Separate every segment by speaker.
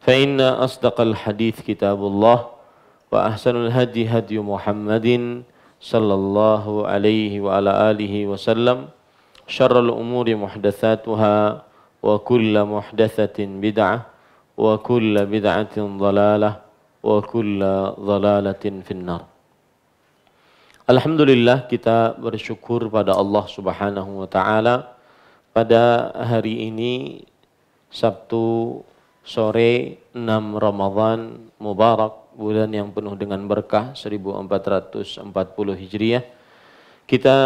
Speaker 1: فإن أصدق الحديث كتاب الله وأحسن الهدي هدي محمد صلى الله عليه وعلى آله وسلم شر الأمور محدثاتها وكل محدثة بدعة وكل بدعة ضلالة وكل ضلالة في النار Alhamdulillah kita bersyukur pada Allah Subhanahu wa taala pada hari ini Sabtu sore 6 Ramadan Mubarak, bulan yang penuh dengan berkah 1440 Hijriah. Kita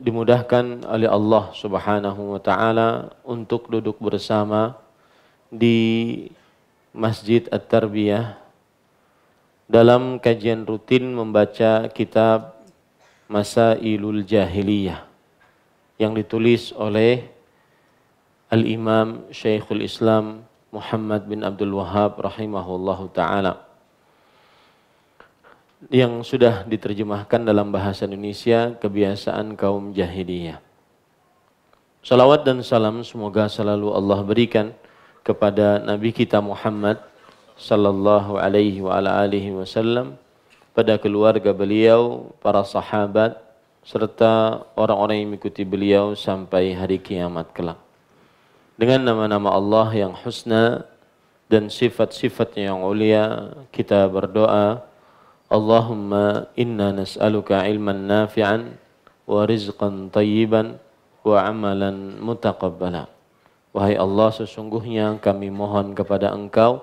Speaker 1: dimudahkan oleh Allah Subhanahu wa taala untuk duduk bersama di Masjid At-Tarbiyah dalam kajian rutin membaca kitab Masailul Jahiliyah yang ditulis oleh Al-Imam Syekhul Islam Muhammad bin Abdul Wahab rahimahullahu taala yang sudah diterjemahkan dalam bahasa Indonesia kebiasaan kaum jahiliyah. Salawat dan salam semoga selalu Allah berikan kepada Nabi kita Muhammad sallallahu alaihi wa ala alihi wasallam pada keluarga beliau, para sahabat serta orang-orang yang mengikuti beliau sampai hari kiamat kelak dengan nama-nama Allah yang husna dan sifat-sifatnya yang mulia kita berdoa Allahumma inna nas'aluka ilman nafi'an wa rizqan tayyiban wa amalan mutaqabbala Wahai Allah sesungguhnya kami mohon kepada engkau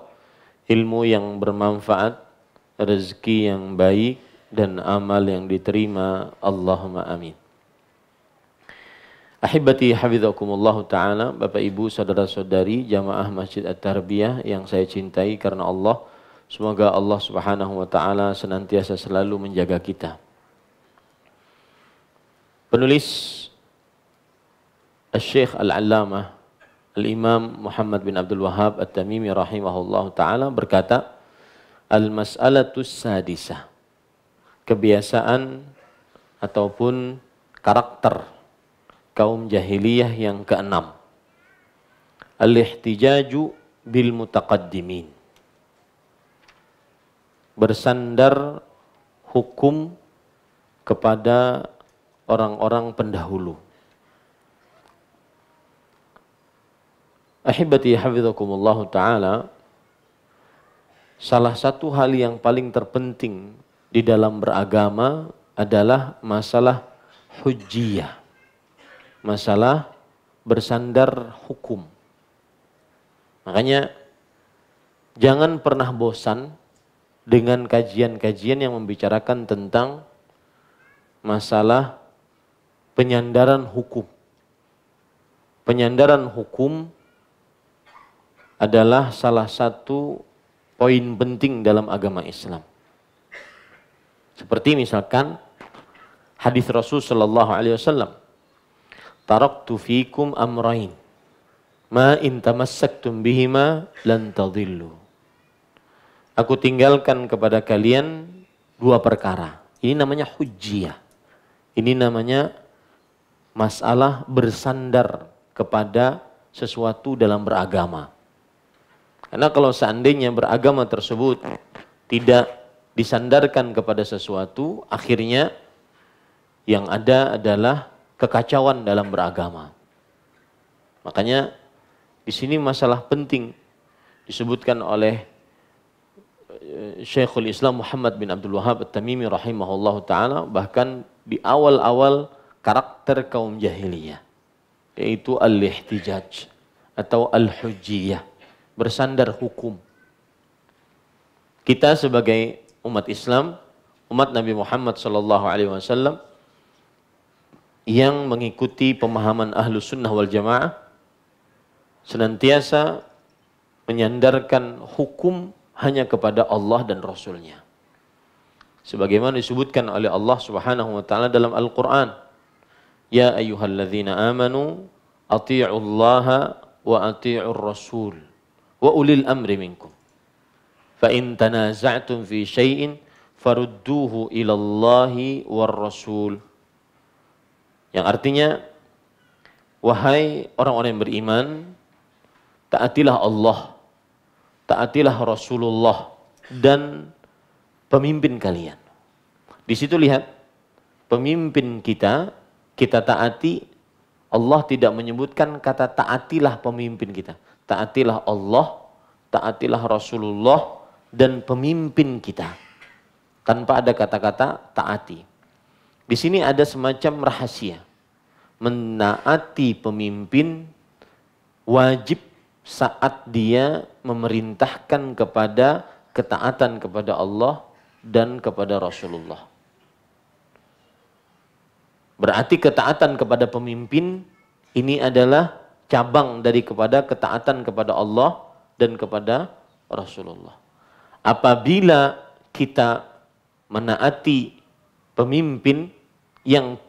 Speaker 1: ilmu yang bermanfaat rezeki yang baik dan amal yang diterima Allahumma amin Ahibati hafizakumullah ta'ala, Bapak Ibu, Saudara-saudari, Jamaah Masjid At-Tarbiyah yang saya cintai karena Allah. Semoga Allah subhanahu wa ta'ala senantiasa selalu menjaga kita. Penulis Al-Syeikh Al-Allamah Al-Imam Muhammad bin Abdul Wahab At-Tamimi rahimahullah ta'ala berkata, Al-Mas'alatus Sadisah, kebiasaan ataupun karakter kaum jahiliyah yang keenam. Al-ihtijaju bil mutaqaddimin. Bersandar hukum kepada orang-orang pendahulu. Ahibati hafizakumullah ta'ala, salah satu hal yang paling terpenting di dalam beragama adalah masalah hujjiyah masalah bersandar hukum. Makanya jangan pernah bosan dengan kajian-kajian yang membicarakan tentang masalah penyandaran hukum. Penyandaran hukum adalah salah satu poin penting dalam agama Islam. Seperti misalkan hadis Rasul Shallallahu Alaihi Wasallam taraktu fikum amrain ma in tamassaktum bihima lan tadillu aku tinggalkan kepada kalian dua perkara ini namanya hujjiyah ini namanya masalah bersandar kepada sesuatu dalam beragama karena kalau seandainya beragama tersebut tidak disandarkan kepada sesuatu akhirnya yang ada adalah kekacauan dalam beragama. Makanya di sini masalah penting disebutkan oleh eh, Syekhul Islam Muhammad bin Abdul Wahab tamimi rahimahullahu taala bahkan di awal-awal karakter kaum jahiliyah yaitu al-ihtijaj atau al-hujjiyah bersandar hukum. Kita sebagai umat Islam, umat Nabi Muhammad sallallahu alaihi wasallam yang mengikuti pemahaman ahlu sunnah wal jamaah senantiasa menyandarkan hukum hanya kepada Allah dan Rasulnya. Sebagaimana disebutkan oleh Allah subhanahu wa ta'ala dalam Al-Quran. Ya ayyuhalladzina amanu ati'ullaha wa ati'ur rasul wa ulil amri minkum. Fa in tanaza'tum fi syai'in farudduhu ilallahi war rasul. Yang artinya, wahai orang-orang yang beriman, taatilah Allah, taatilah Rasulullah, dan pemimpin kalian. Di situ lihat, pemimpin kita, kita taati, Allah tidak menyebutkan kata taatilah pemimpin kita. Taatilah Allah, taatilah Rasulullah, dan pemimpin kita. Tanpa ada kata-kata taati. Di sini ada semacam rahasia menaati pemimpin wajib saat dia memerintahkan kepada ketaatan kepada Allah dan kepada Rasulullah. Berarti ketaatan kepada pemimpin ini adalah cabang dari kepada ketaatan kepada Allah dan kepada Rasulullah. Apabila kita menaati pemimpin yang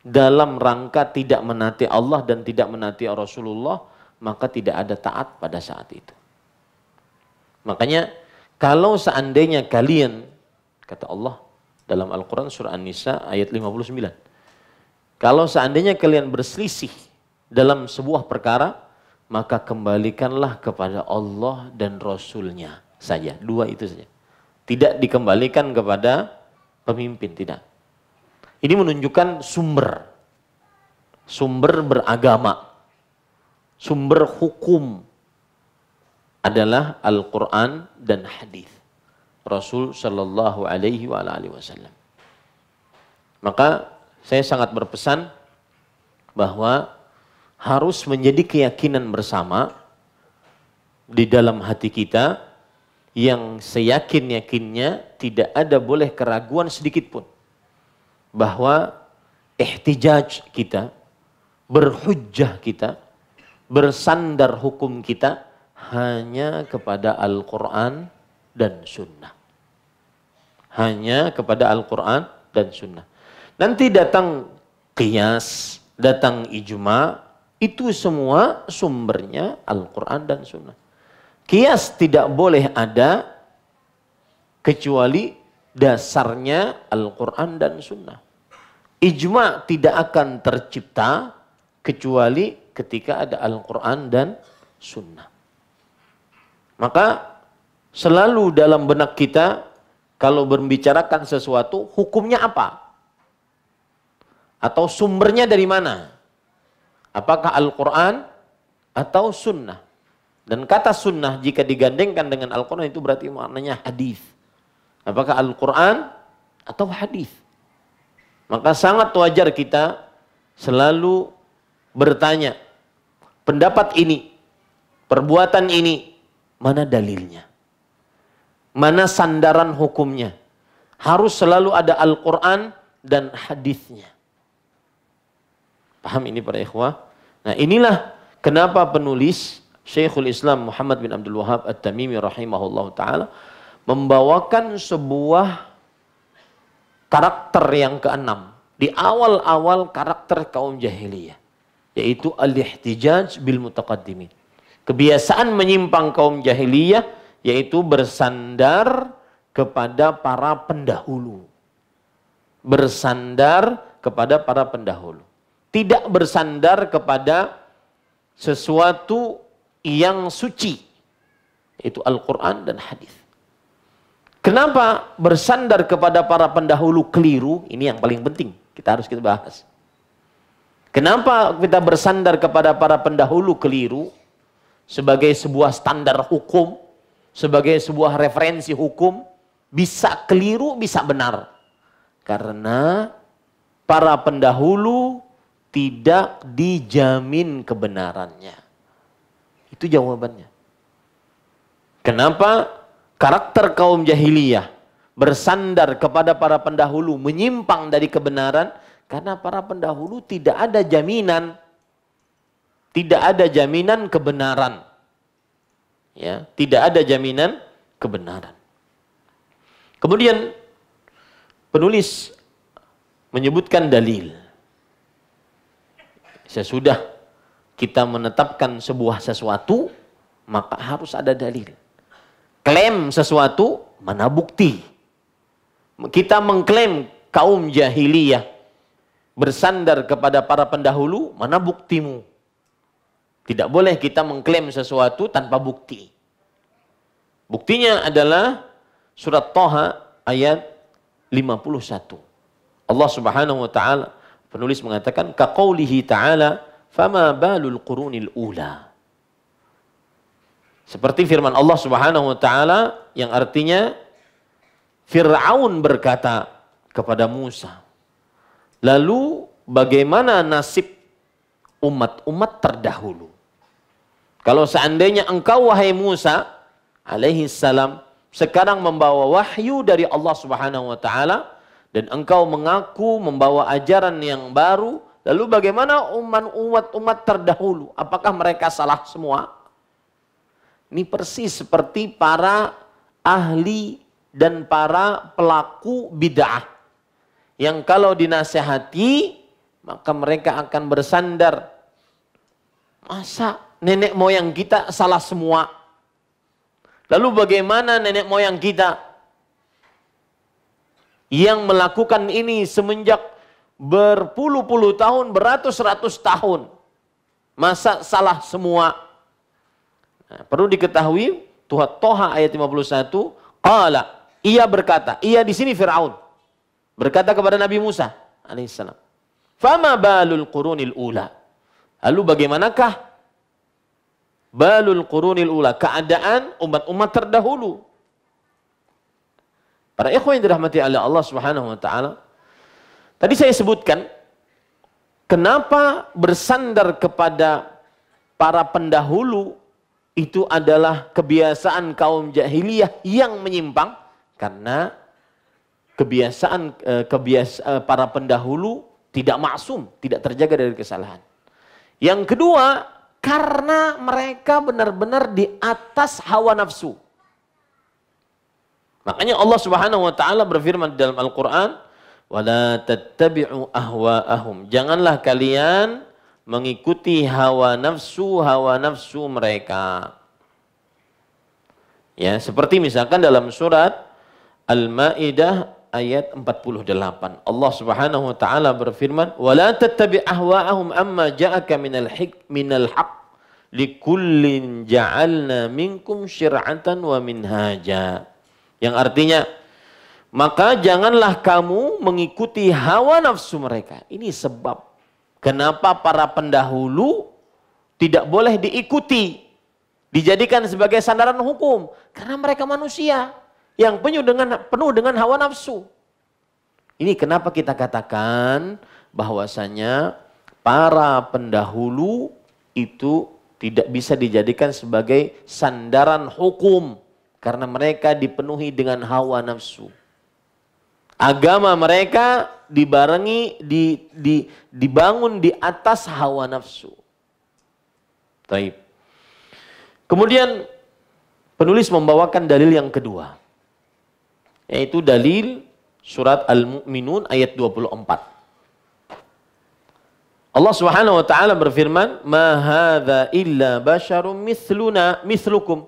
Speaker 1: dalam rangka tidak menati Allah dan tidak menati Rasulullah, maka tidak ada taat pada saat itu. Makanya kalau seandainya kalian, kata Allah dalam Al-Quran surah An-Nisa ayat 59, kalau seandainya kalian berselisih dalam sebuah perkara, maka kembalikanlah kepada Allah dan Rasulnya saja. Dua itu saja. Tidak dikembalikan kepada pemimpin, tidak ini menunjukkan sumber. Sumber beragama. Sumber hukum adalah Al-Qur'an dan hadis Rasul sallallahu alaihi wa alihi wasallam. Maka saya sangat berpesan bahwa harus menjadi keyakinan bersama di dalam hati kita yang seyakin-yakinnya tidak ada boleh keraguan sedikit pun bahwa ihtijaj kita, berhujjah kita, bersandar hukum kita hanya kepada Al-Quran dan Sunnah. Hanya kepada Al-Quran dan Sunnah. Nanti datang kias, datang ijma, itu semua sumbernya Al-Quran dan Sunnah. Kias tidak boleh ada kecuali dasarnya Al-Quran dan Sunnah. Ijma tidak akan tercipta kecuali ketika ada Al-Quran dan Sunnah. Maka selalu dalam benak kita kalau berbicarakan sesuatu hukumnya apa? Atau sumbernya dari mana? Apakah Al-Quran atau Sunnah? Dan kata Sunnah jika digandengkan dengan Al-Quran itu berarti maknanya hadis Apakah Al-Quran atau hadis? Maka sangat wajar kita selalu bertanya, pendapat ini, perbuatan ini, mana dalilnya? Mana sandaran hukumnya? Harus selalu ada Al-Quran dan hadisnya. Paham ini para ikhwah? Nah inilah kenapa penulis Syekhul Islam Muhammad bin Abdul Wahab At-Tamimi rahimahullah ta'ala membawakan sebuah karakter yang keenam di awal-awal karakter kaum jahiliyah yaitu al-ihtijaj bil mutaqaddimin. Kebiasaan menyimpang kaum jahiliyah yaitu bersandar kepada para pendahulu. Bersandar kepada para pendahulu. Tidak bersandar kepada sesuatu yang suci. Itu Al-Quran dan hadis. Kenapa bersandar kepada para pendahulu keliru? Ini yang paling penting. Kita harus kita bahas. Kenapa kita bersandar kepada para pendahulu keliru sebagai sebuah standar hukum, sebagai sebuah referensi hukum, bisa keliru, bisa benar. Karena para pendahulu tidak dijamin kebenarannya. Itu jawabannya. Kenapa karakter kaum jahiliyah bersandar kepada para pendahulu menyimpang dari kebenaran karena para pendahulu tidak ada jaminan tidak ada jaminan kebenaran ya tidak ada jaminan kebenaran kemudian penulis menyebutkan dalil sesudah kita menetapkan sebuah sesuatu maka harus ada dalil klaim sesuatu, mana bukti? Kita mengklaim kaum jahiliyah bersandar kepada para pendahulu, mana buktimu? Tidak boleh kita mengklaim sesuatu tanpa bukti. Buktinya adalah surat Toha ayat 51. Allah Subhanahu wa taala penulis mengatakan "Kakaulihi ta'ala fama balul qurunil ula. Seperti firman Allah Subhanahu wa taala yang artinya Firaun berkata kepada Musa, "Lalu bagaimana nasib umat-umat terdahulu?" Kalau seandainya engkau wahai Musa alaihi salam sekarang membawa wahyu dari Allah Subhanahu wa taala dan engkau mengaku membawa ajaran yang baru, lalu bagaimana umat-umat terdahulu? Apakah mereka salah semua? Ini persis seperti para ahli dan para pelaku bid'ah. Yang kalau dinasehati, maka mereka akan bersandar. Masa nenek moyang kita salah semua? Lalu bagaimana nenek moyang kita yang melakukan ini semenjak berpuluh-puluh tahun, beratus-ratus tahun? Masa salah semua? Nah, perlu diketahui Tuhan Toha ayat 51 qala ia berkata, ia di sini Firaun berkata kepada Nabi Musa alaihissalam. Fama balul qurunil ula. Lalu bagaimanakah balul qurunil ula keadaan umat-umat terdahulu? Para ikhwan yang dirahmati oleh Allah Subhanahu wa taala. Tadi saya sebutkan kenapa bersandar kepada para pendahulu itu adalah kebiasaan kaum jahiliyah yang menyimpang karena kebiasaan eh, kebiasa eh, para pendahulu tidak maksum, tidak terjaga dari kesalahan. Yang kedua, karena mereka benar-benar di atas hawa nafsu. Makanya Allah Subhanahu wa taala berfirman dalam Al-Qur'an, "Wala tattabi'u ahwa'ahum." Janganlah kalian mengikuti hawa nafsu hawa nafsu mereka. Ya, seperti misalkan dalam surat Al-Maidah ayat 48. Allah Subhanahu wa taala berfirman, "Wa la tattabi' ahwa'ahum amma ja'aka minal hik minal haqq likullin ja'alna minkum syir'atan wa minhaja." Yang artinya maka janganlah kamu mengikuti hawa nafsu mereka. Ini sebab Kenapa para pendahulu tidak boleh diikuti, dijadikan sebagai sandaran hukum? Karena mereka manusia yang penuh dengan penuh dengan hawa nafsu. Ini kenapa kita katakan bahwasanya para pendahulu itu tidak bisa dijadikan sebagai sandaran hukum karena mereka dipenuhi dengan hawa nafsu. Agama mereka dibarengi di, di dibangun di atas hawa nafsu. Taib. Kemudian penulis membawakan dalil yang kedua yaitu dalil surat Al-Mu'minun ayat 24. Allah Subhanahu wa taala berfirman, "Ma hadza illa basyarum mithluna mithlukum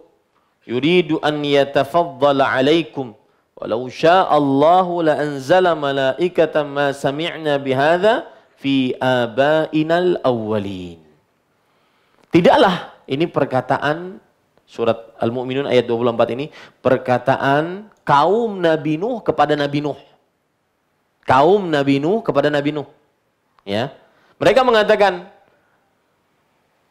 Speaker 1: yuridu an yatafaddala 'alaikum Walau sya'allahu la'anzala malaikatan ma sami'na bihadha fi abainal awwalin. Tidaklah ini perkataan surat Al-Mu'minun ayat 24 ini perkataan kaum Nabi Nuh kepada Nabi Nuh. Kaum Nabi Nuh kepada Nabi Nuh. Ya. Mereka mengatakan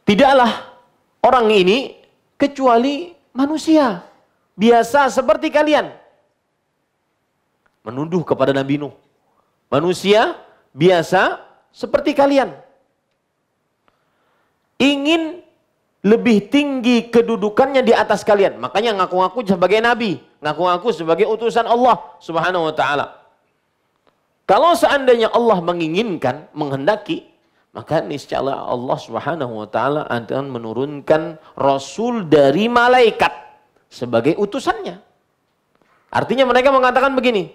Speaker 1: tidaklah orang ini kecuali manusia biasa seperti kalian menuduh kepada Nabi Nuh. Manusia biasa seperti kalian. Ingin lebih tinggi kedudukannya di atas kalian. Makanya ngaku-ngaku sebagai nabi, ngaku-ngaku sebagai utusan Allah Subhanahu wa taala. Kalau seandainya Allah menginginkan, menghendaki, maka niscaya Allah Subhanahu wa taala akan menurunkan rasul dari malaikat sebagai utusannya. Artinya mereka mengatakan begini,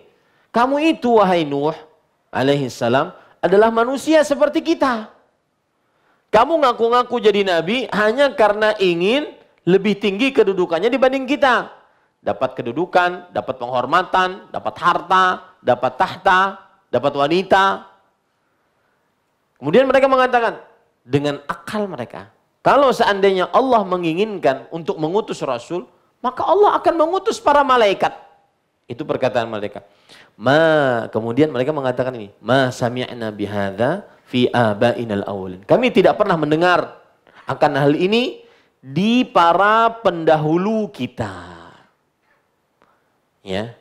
Speaker 1: kamu itu wahai Nuh alaihi salam adalah manusia seperti kita. Kamu ngaku-ngaku jadi nabi hanya karena ingin lebih tinggi kedudukannya dibanding kita. Dapat kedudukan, dapat penghormatan, dapat harta, dapat tahta, dapat wanita. Kemudian mereka mengatakan dengan akal mereka, kalau seandainya Allah menginginkan untuk mengutus rasul, maka Allah akan mengutus para malaikat itu perkataan mereka. Ma kemudian mereka mengatakan ini, ma sami'na bihadza fi abainal awalin. Kami tidak pernah mendengar akan hal ini di para pendahulu kita. Ya.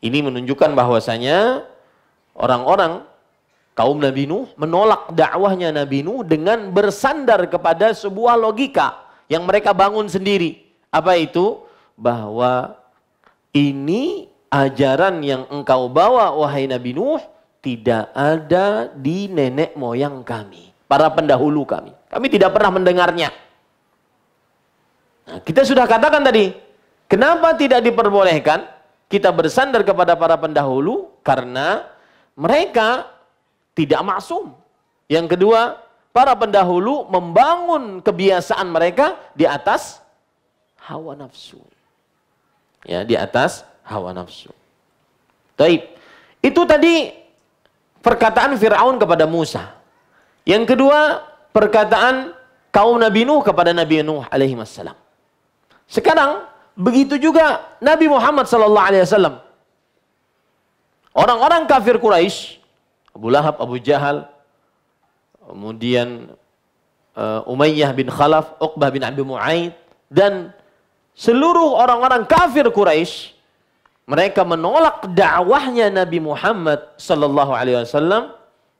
Speaker 1: Ini menunjukkan bahwasanya orang-orang kaum Nabi Nuh menolak dakwahnya Nabi Nuh dengan bersandar kepada sebuah logika yang mereka bangun sendiri. Apa itu? Bahwa ini ajaran yang engkau bawa wahai Nabi Nuh tidak ada di nenek moyang kami, para pendahulu kami. Kami tidak pernah mendengarnya. Nah, kita sudah katakan tadi, kenapa tidak diperbolehkan kita bersandar kepada para pendahulu? Karena mereka tidak maksum. Yang kedua, para pendahulu membangun kebiasaan mereka di atas hawa nafsu. Ya, di atas hawa nafsu. Taib. Itu tadi perkataan Fir'aun kepada Musa. Yang kedua, perkataan kaum Nabi Nuh kepada Nabi Nuh alaihi wasallam. Sekarang begitu juga Nabi Muhammad sallallahu alaihi wasallam. Orang-orang kafir Quraisy, Abu Lahab, Abu Jahal, kemudian eh, Umayyah bin Khalaf, Uqbah bin Abi Mu'aid dan seluruh orang-orang kafir Quraisy mereka menolak dakwahnya Nabi Muhammad Sallallahu Alaihi Wasallam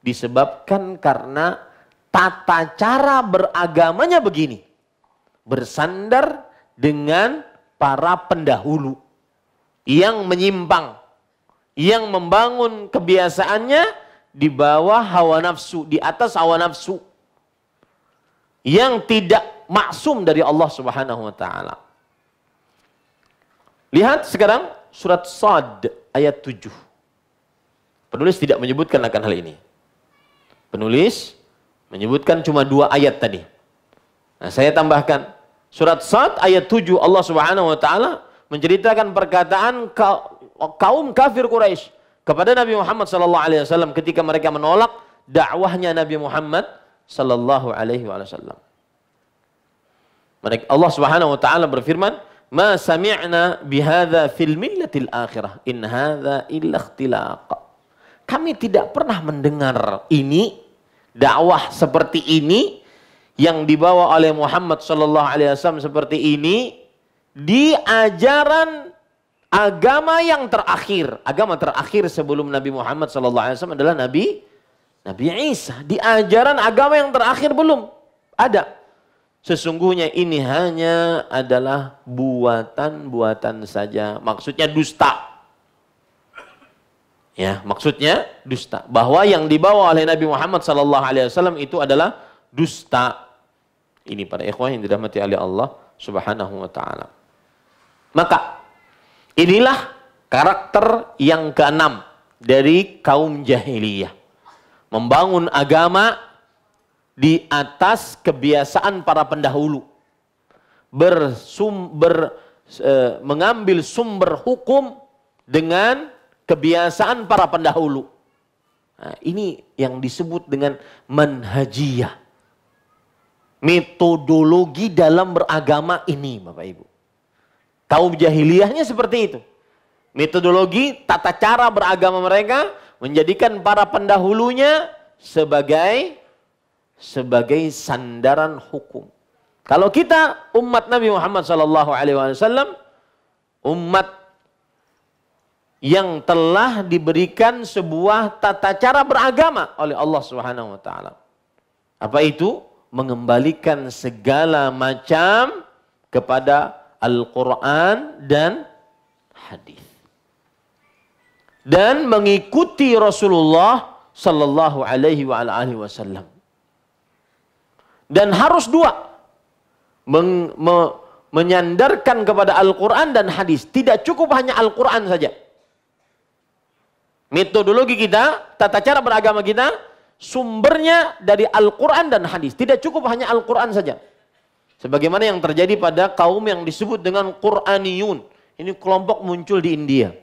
Speaker 1: disebabkan karena tata cara beragamanya begini, bersandar dengan para pendahulu yang menyimpang, yang membangun kebiasaannya di bawah hawa nafsu, di atas hawa nafsu, yang tidak maksum dari Allah Subhanahu Wa Taala. Lihat sekarang surat Sad ayat 7. Penulis tidak menyebutkan akan hal ini. Penulis menyebutkan cuma dua ayat tadi. Nah, saya tambahkan surat Sad ayat 7 Allah Subhanahu wa taala menceritakan perkataan kaum kafir Quraisy kepada Nabi Muhammad sallallahu alaihi wasallam ketika mereka menolak dakwahnya Nabi Muhammad sallallahu alaihi wasallam. Mereka Allah Subhanahu wa taala berfirman, ma sami'na bihadza fil millatil akhirah in hadza illa ikhtilaq. Kami tidak pernah mendengar ini dakwah seperti ini yang dibawa oleh Muhammad sallallahu alaihi wasallam seperti ini di ajaran agama yang terakhir. Agama terakhir sebelum Nabi Muhammad sallallahu alaihi wasallam adalah Nabi Nabi Isa. Di ajaran agama yang terakhir belum ada. Sesungguhnya ini hanya adalah buatan-buatan saja. Maksudnya dusta. Ya, maksudnya dusta. Bahwa yang dibawa oleh Nabi Muhammad SAW itu adalah dusta. Ini para ikhwah yang dirahmati oleh Allah Subhanahu wa taala. Maka inilah karakter yang keenam dari kaum jahiliyah. Membangun agama di atas kebiasaan para pendahulu bersumber e, mengambil sumber hukum dengan kebiasaan para pendahulu. Nah, ini yang disebut dengan manhajiyah. Metodologi dalam beragama ini Bapak Ibu. Tahu jahiliyahnya seperti itu. Metodologi tata cara beragama mereka menjadikan para pendahulunya sebagai sebagai sandaran hukum. Kalau kita umat Nabi Muhammad Sallallahu Alaihi Wasallam, umat yang telah diberikan sebuah tata cara beragama oleh Allah Subhanahu Wa Taala. Apa itu? Mengembalikan segala macam kepada Al-Quran dan hadis. Dan mengikuti Rasulullah Sallallahu Alaihi Wasallam dan harus dua. Meng, me, menyandarkan kepada Al-Quran dan hadis. Tidak cukup hanya Al-Quran saja. Metodologi kita, tata cara beragama kita, sumbernya dari Al-Quran dan hadis. Tidak cukup hanya Al-Quran saja. Sebagaimana yang terjadi pada kaum yang disebut dengan Quraniyun. Ini kelompok muncul di India.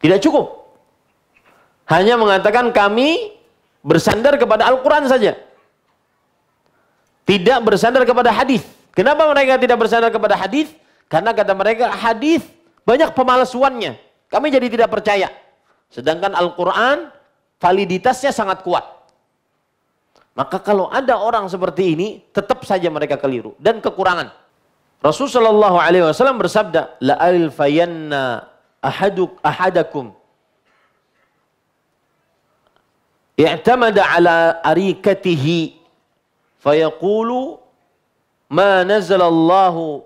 Speaker 1: Tidak cukup. Hanya mengatakan kami bersandar kepada Al-Quran saja. Tidak bersandar kepada hadis. Kenapa mereka tidak bersandar kepada hadis? Karena kata mereka hadis banyak pemalsuannya. Kami jadi tidak percaya. Sedangkan Al-Quran validitasnya sangat kuat. Maka kalau ada orang seperti ini, tetap saja mereka keliru dan kekurangan. Rasulullah Shallallahu Alaihi Wasallam bersabda, La alfayanna ahaduk ahadakum i'tamada ala arikatihi fayaqulu ma nazalallahu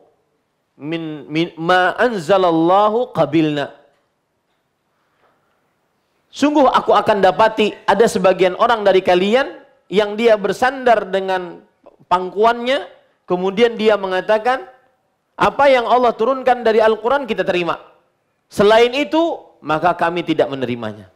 Speaker 1: min, min ma anzalallahu qabilna Sungguh aku akan dapati ada sebagian orang dari kalian yang dia bersandar dengan pangkuannya kemudian dia mengatakan apa yang Allah turunkan dari Al-Qur'an kita terima. Selain itu maka kami tidak menerimanya.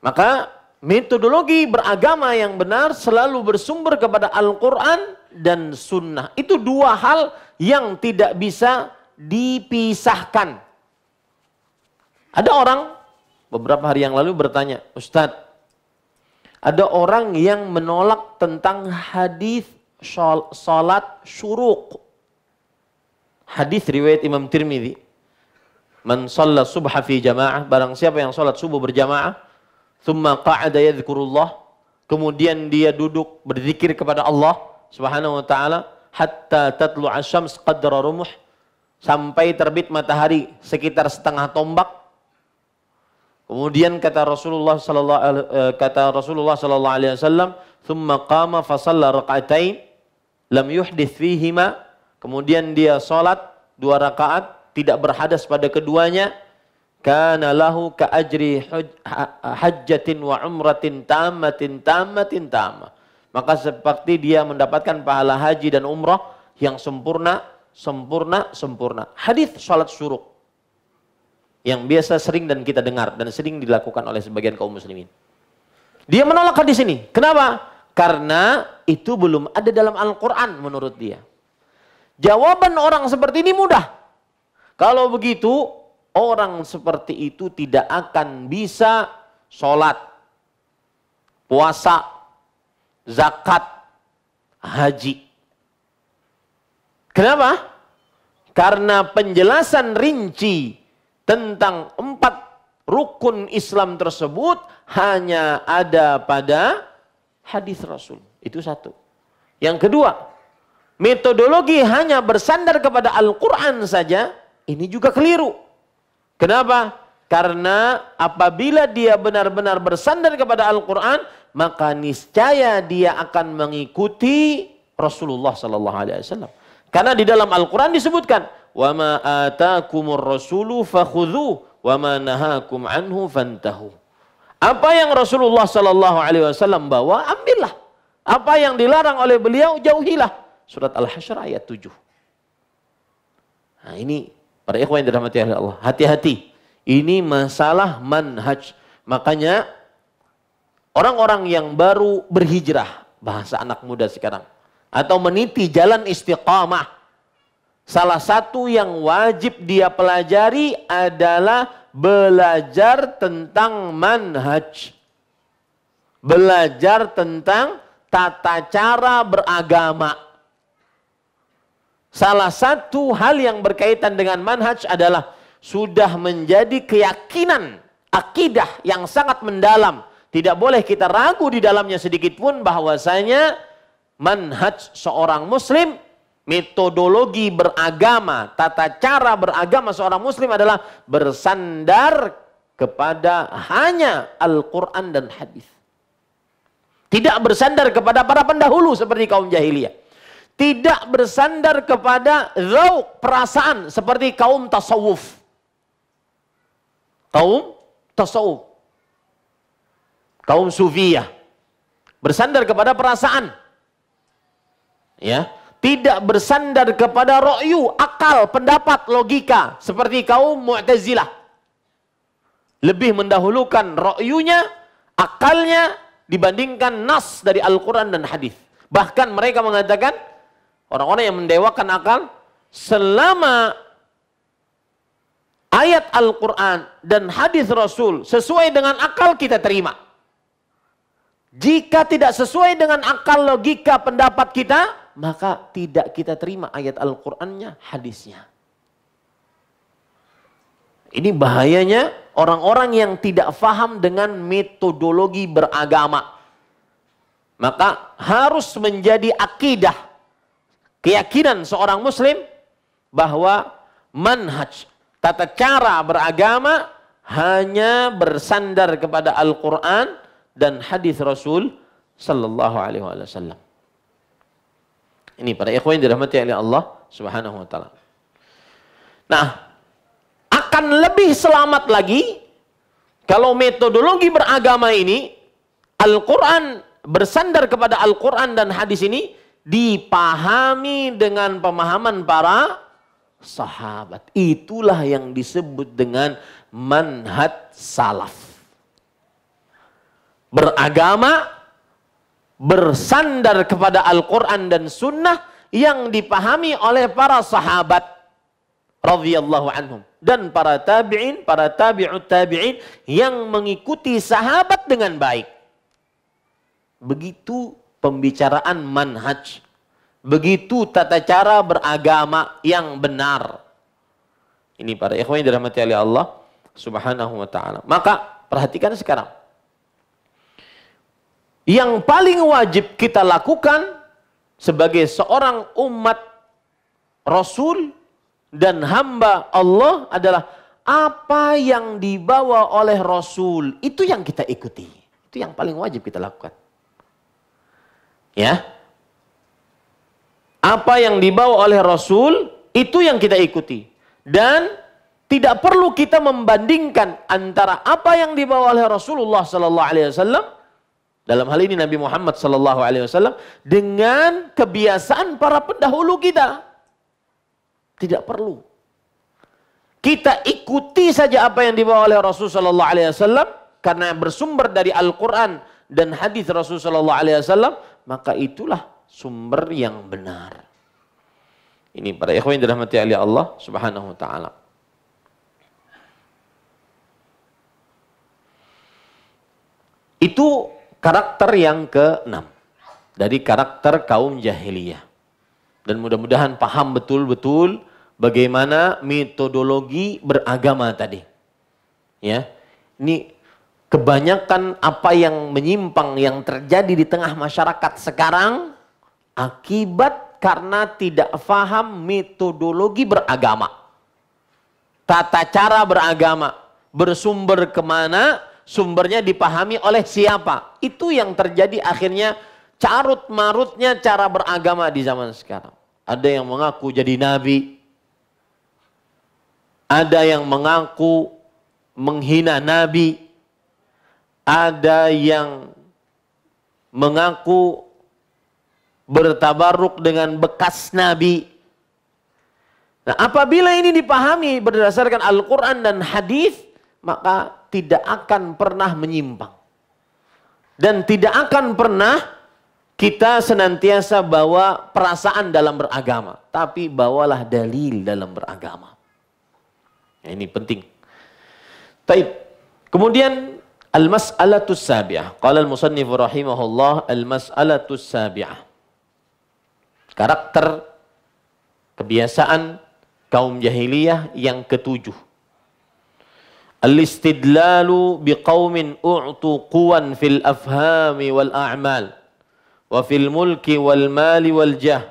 Speaker 1: Maka Metodologi beragama yang benar selalu bersumber kepada Al-Quran dan Sunnah. Itu dua hal yang tidak bisa dipisahkan. Ada orang beberapa hari yang lalu bertanya, Ustadz, ada orang yang menolak tentang hadis salat syuruq. Hadis riwayat Imam Tirmidzi. Man shalla subha fi jamaah, barang siapa yang salat subuh berjamaah, Thumma qa'ada yadhkurullah. Kemudian dia duduk berzikir kepada Allah Subhanahu wa taala hatta tatlu asyams qadra rumuh sampai terbit matahari sekitar setengah tombak. Kemudian kata Rasulullah sallallahu eh, kata Rasulullah sallallahu alaihi wasallam, "Tsumma qama fa shalla raka'atain lam yuhdits fihima." Kemudian dia salat dua rakaat tidak berhadas pada keduanya kana lahu ka ajri hajjatin wa umratin tamatin tamatin tama. Maka seperti dia mendapatkan pahala haji dan umrah yang sempurna, sempurna, sempurna. Hadis salat suruk yang biasa sering dan kita dengar dan sering dilakukan oleh sebagian kaum muslimin. Dia menolak hadis ini. Kenapa? Karena itu belum ada dalam Al-Quran menurut dia. Jawaban orang seperti ini mudah. Kalau begitu orang seperti itu tidak akan bisa sholat, puasa, zakat, haji. Kenapa? Karena penjelasan rinci tentang empat rukun Islam tersebut hanya ada pada hadis Rasul. Itu satu. Yang kedua, metodologi hanya bersandar kepada Al-Quran saja, ini juga keliru. Kenapa? Karena apabila dia benar-benar bersandar kepada Al-Quran, maka niscaya dia akan mengikuti Rasulullah Sallallahu Alaihi Wasallam. Karena di dalam Al-Quran disebutkan, wa ma atakumur rasulu fakhuzu wa ma nahakum anhu fantahu. Apa yang Rasulullah Sallallahu Alaihi Wasallam bawa, ambillah. Apa yang dilarang oleh beliau, jauhilah. Surat Al-Hasyr ayat 7. Nah ini Para ikhwan yang dirahmati Allah, hati-hati. Ini masalah manhaj. Makanya orang-orang yang baru berhijrah, bahasa anak muda sekarang, atau meniti jalan istiqamah, salah satu yang wajib dia pelajari adalah belajar tentang manhaj. Belajar tentang tata cara beragama Salah satu hal yang berkaitan dengan manhaj adalah sudah menjadi keyakinan akidah yang sangat mendalam. Tidak boleh kita ragu di dalamnya sedikit pun bahwasanya manhaj seorang muslim, metodologi beragama, tata cara beragama seorang muslim adalah bersandar kepada hanya Al-Qur'an dan hadis. Tidak bersandar kepada para pendahulu seperti kaum jahiliyah tidak bersandar kepada zauk perasaan seperti kaum tasawuf. Kaum tasawuf. Kaum sufiyah. Bersandar kepada perasaan. Ya, tidak bersandar kepada ro'yu, akal, pendapat, logika seperti kaum Mu'tazilah. Lebih mendahulukan ro'yunya, akalnya dibandingkan nas dari Al-Qur'an dan hadis. Bahkan mereka mengatakan Orang-orang yang mendewakan akal selama ayat Al-Quran dan hadis Rasul sesuai dengan akal kita terima. Jika tidak sesuai dengan akal logika pendapat kita, maka tidak kita terima ayat Al-Qur'annya, hadisnya. Ini bahayanya orang-orang yang tidak faham dengan metodologi beragama. Maka harus menjadi akidah keyakinan seorang muslim bahwa manhaj tata cara beragama hanya bersandar kepada Al-Qur'an dan hadis Rasul sallallahu alaihi wasallam. Ini para ikhwan yang dirahmati oleh Allah Subhanahu wa taala. Nah, akan lebih selamat lagi kalau metodologi beragama ini Al-Qur'an bersandar kepada Al-Qur'an dan hadis ini dipahami dengan pemahaman para sahabat. Itulah yang disebut dengan manhat salaf. Beragama bersandar kepada Al-Quran dan Sunnah yang dipahami oleh para sahabat radhiyallahu anhum dan para tabi'in, para tabi'ut tabi'in yang mengikuti sahabat dengan baik. Begitu pembicaraan manhaj. Begitu tata cara beragama yang benar. Ini para ikhwan yang dirahmati oleh Allah subhanahu wa ta'ala. Maka perhatikan sekarang. Yang paling wajib kita lakukan sebagai seorang umat Rasul dan hamba Allah adalah apa yang dibawa oleh Rasul. Itu yang kita ikuti. Itu yang paling wajib kita lakukan. Ya. Apa yang dibawa oleh Rasul itu yang kita ikuti. Dan tidak perlu kita membandingkan antara apa yang dibawa oleh Rasulullah sallallahu alaihi wasallam dalam hal ini Nabi Muhammad sallallahu alaihi wasallam dengan kebiasaan para pendahulu kita. Tidak perlu. Kita ikuti saja apa yang dibawa oleh Rasul sallallahu alaihi wasallam karena bersumber dari Al-Qur'an dan hadis Rasulullah Shallallahu Alaihi Wasallam maka itulah sumber yang benar. Ini para ikhwan yang dirahmati oleh Allah Subhanahu wa taala. Itu karakter yang keenam dari karakter kaum jahiliyah. Dan mudah-mudahan paham betul-betul bagaimana metodologi beragama tadi. Ya. Ini kebanyakan apa yang menyimpang yang terjadi di tengah masyarakat sekarang akibat karena tidak faham metodologi beragama. Tata cara beragama, bersumber kemana, sumbernya dipahami oleh siapa. Itu yang terjadi akhirnya carut marutnya cara beragama di zaman sekarang. Ada yang mengaku jadi nabi, ada yang mengaku menghina nabi, ada yang mengaku bertabaruk dengan bekas Nabi. Nah, apabila ini dipahami berdasarkan Al-Quran dan hadis, maka tidak akan pernah menyimpang. Dan tidak akan pernah kita senantiasa bawa perasaan dalam beragama. Tapi bawalah dalil dalam beragama. Nah, ini penting. Taib. Kemudian Al-mas'alatus sabi'ah. Qala al musannifu rahimahullah al-mas'alatus sabi'ah. Karakter kebiasaan kaum jahiliyah yang ketujuh. Al-istidlalu biqawmin u'tu quwan fil afhami wal a'mal wa fil mulki wal mali wal jah.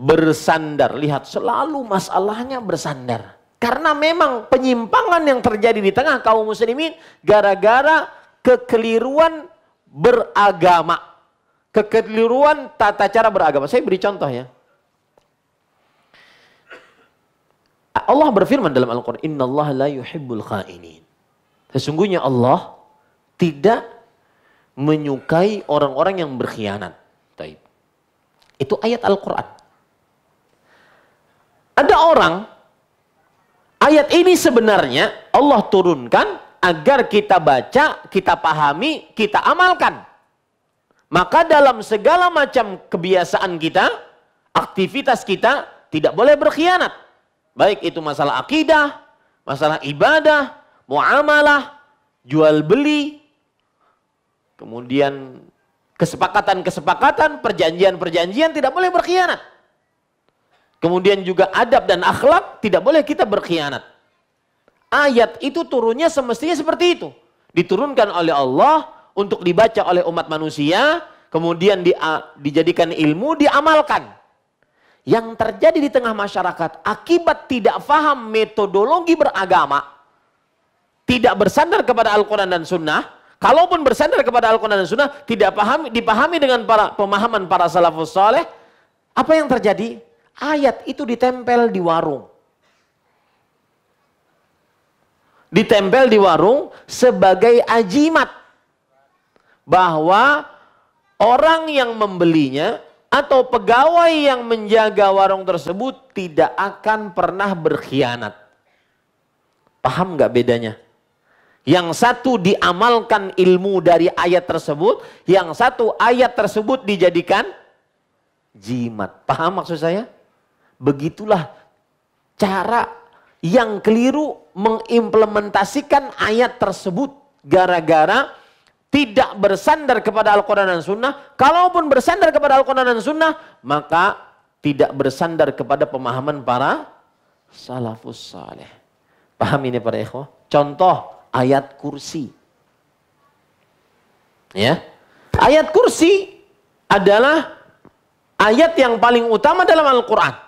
Speaker 1: Bersandar, lihat selalu masalahnya bersandar karena memang penyimpangan yang terjadi di tengah kaum muslimin gara-gara kekeliruan beragama. Kekeliruan tata cara beragama. Saya beri contoh ya. Allah berfirman dalam Al-Quran, Inna Allah la yuhibbul khainin. Sesungguhnya Allah tidak menyukai orang-orang yang berkhianat. Itu ayat Al-Quran. Ada orang Ayat ini sebenarnya Allah turunkan agar kita baca, kita pahami, kita amalkan. Maka dalam segala macam kebiasaan kita, aktivitas kita tidak boleh berkhianat. Baik itu masalah akidah, masalah ibadah, muamalah, jual beli, kemudian kesepakatan-kesepakatan, perjanjian-perjanjian tidak boleh berkhianat. Kemudian juga adab dan akhlak tidak boleh kita berkhianat. Ayat itu turunnya semestinya seperti itu. Diturunkan oleh Allah untuk dibaca oleh umat manusia, kemudian di, ah, dijadikan ilmu, diamalkan. Yang terjadi di tengah masyarakat akibat tidak faham metodologi beragama, tidak bersandar kepada Al-Quran dan Sunnah, kalaupun bersandar kepada Al-Quran dan Sunnah, tidak paham, dipahami dengan para pemahaman para salafus soleh, apa yang terjadi? Ayat itu ditempel di warung. Ditempel di warung sebagai ajimat. Bahwa orang yang membelinya atau pegawai yang menjaga warung tersebut tidak akan pernah berkhianat. Paham gak bedanya? Yang satu diamalkan ilmu dari ayat tersebut, yang satu ayat tersebut dijadikan jimat. Paham maksud saya? Begitulah cara yang keliru mengimplementasikan ayat tersebut gara-gara tidak bersandar kepada Al-Quran dan Sunnah. Kalaupun bersandar kepada Al-Quran dan Sunnah, maka tidak bersandar kepada pemahaman para salafus saleh. Paham ini para ikhwah? Contoh ayat kursi. Ya. Ayat kursi adalah ayat yang paling utama dalam Al-Quran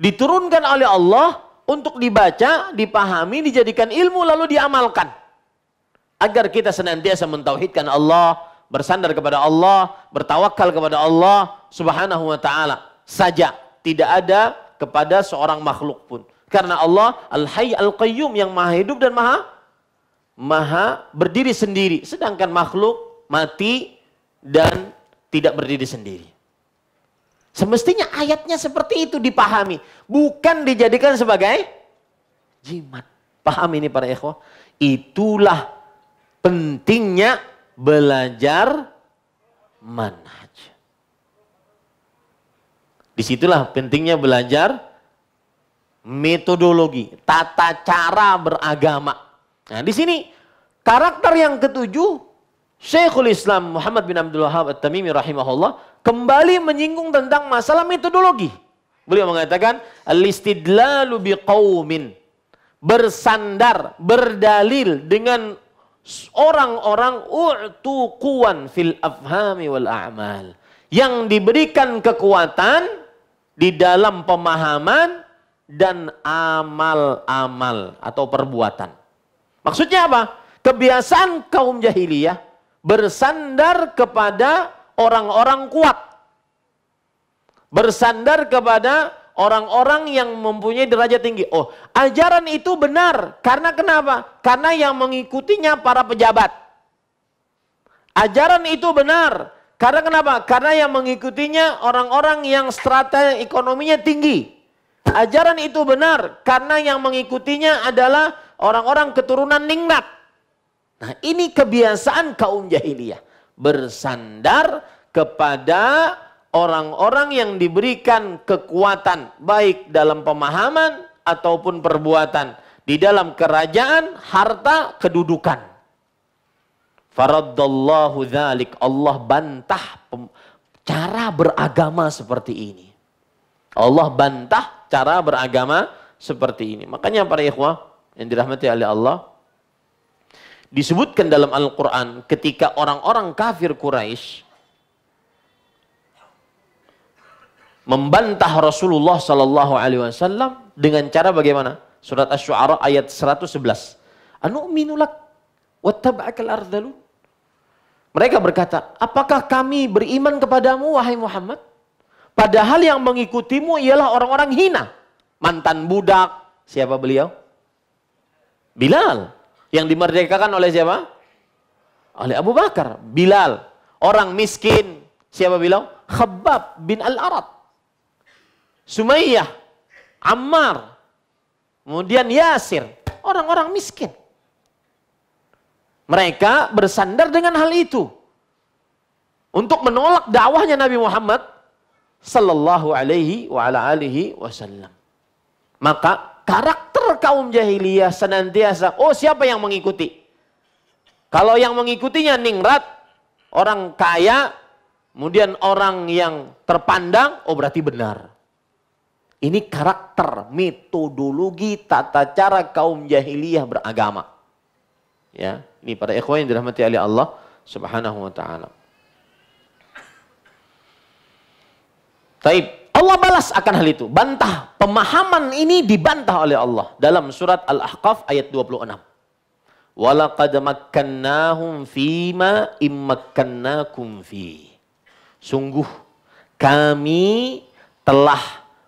Speaker 1: diturunkan oleh Allah untuk dibaca, dipahami, dijadikan ilmu lalu diamalkan. Agar kita senantiasa mentauhidkan Allah, bersandar kepada Allah, bertawakal kepada Allah Subhanahu wa taala saja, tidak ada kepada seorang makhluk pun. Karena Allah Al-Hayy Al-Qayyum yang Maha Hidup dan Maha Maha berdiri sendiri, sedangkan makhluk mati dan tidak berdiri sendiri. Semestinya ayatnya seperti itu dipahami. Bukan dijadikan sebagai jimat. Paham ini para ikhwah? Itulah pentingnya belajar manhaj. Disitulah pentingnya belajar metodologi, tata cara beragama. Nah di sini karakter yang ketujuh Syekhul Islam Muhammad bin Abdul Wahab At-Tamimi rahimahullah kembali menyinggung tentang masalah metodologi. Beliau mengatakan al-istidlalu biqaumin bersandar, berdalil dengan orang-orang u'tuquwan fil afhami wal a'mal yang diberikan kekuatan di dalam pemahaman dan amal-amal atau perbuatan. Maksudnya apa? Kebiasaan kaum jahiliyah bersandar kepada orang-orang kuat. Bersandar kepada orang-orang yang mempunyai derajat tinggi. Oh, ajaran itu benar. Karena kenapa? Karena yang mengikutinya para pejabat. Ajaran itu benar. Karena kenapa? Karena yang mengikutinya orang-orang yang strata ekonominya tinggi. Ajaran itu benar karena yang mengikutinya adalah orang-orang keturunan ningrat. Nah, ini kebiasaan kaum jahiliyah bersandar kepada orang-orang yang diberikan kekuatan baik dalam pemahaman ataupun perbuatan di dalam kerajaan, harta, kedudukan. Faradallahu dzalik Allah bantah cara beragama seperti ini. Allah bantah cara beragama seperti ini. Makanya para ikhwah yang dirahmati oleh Allah, disebutkan dalam Al-Quran ketika orang-orang kafir Quraisy membantah Rasulullah Sallallahu Alaihi Wasallam dengan cara bagaimana? Surat Ash-Shu'ara ayat 111. Anu minulak wattaba'akal ardalun. Mereka berkata, apakah kami beriman kepadamu wahai Muhammad? Padahal yang mengikutimu ialah orang-orang hina. Mantan budak. Siapa beliau? Bilal yang dimerdekakan oleh siapa? Oleh Abu Bakar, Bilal, orang miskin. Siapa bilang? Khabbab bin Al-Arad. Sumayyah, Ammar, kemudian Yasir, orang-orang miskin. Mereka bersandar dengan hal itu untuk menolak dakwahnya Nabi Muhammad sallallahu alaihi wa ala alihi wasallam. Maka karakter kaum jahiliyah senantiasa, oh siapa yang mengikuti? Kalau yang mengikutinya ningrat, orang kaya, kemudian orang yang terpandang, oh berarti benar. Ini karakter, metodologi, tata cara kaum jahiliyah beragama. Ya, ini para ikhwan yang dirahmati oleh Allah Subhanahu wa taala. Tapi. Allah balas akan hal itu. Bantah pemahaman ini dibantah oleh Allah dalam surat Al-Ahqaf ayat 26. مَكَّنَّاهُمْ فِي مَا إِمَّكَّنَّاكُمْ fi. Sungguh kami telah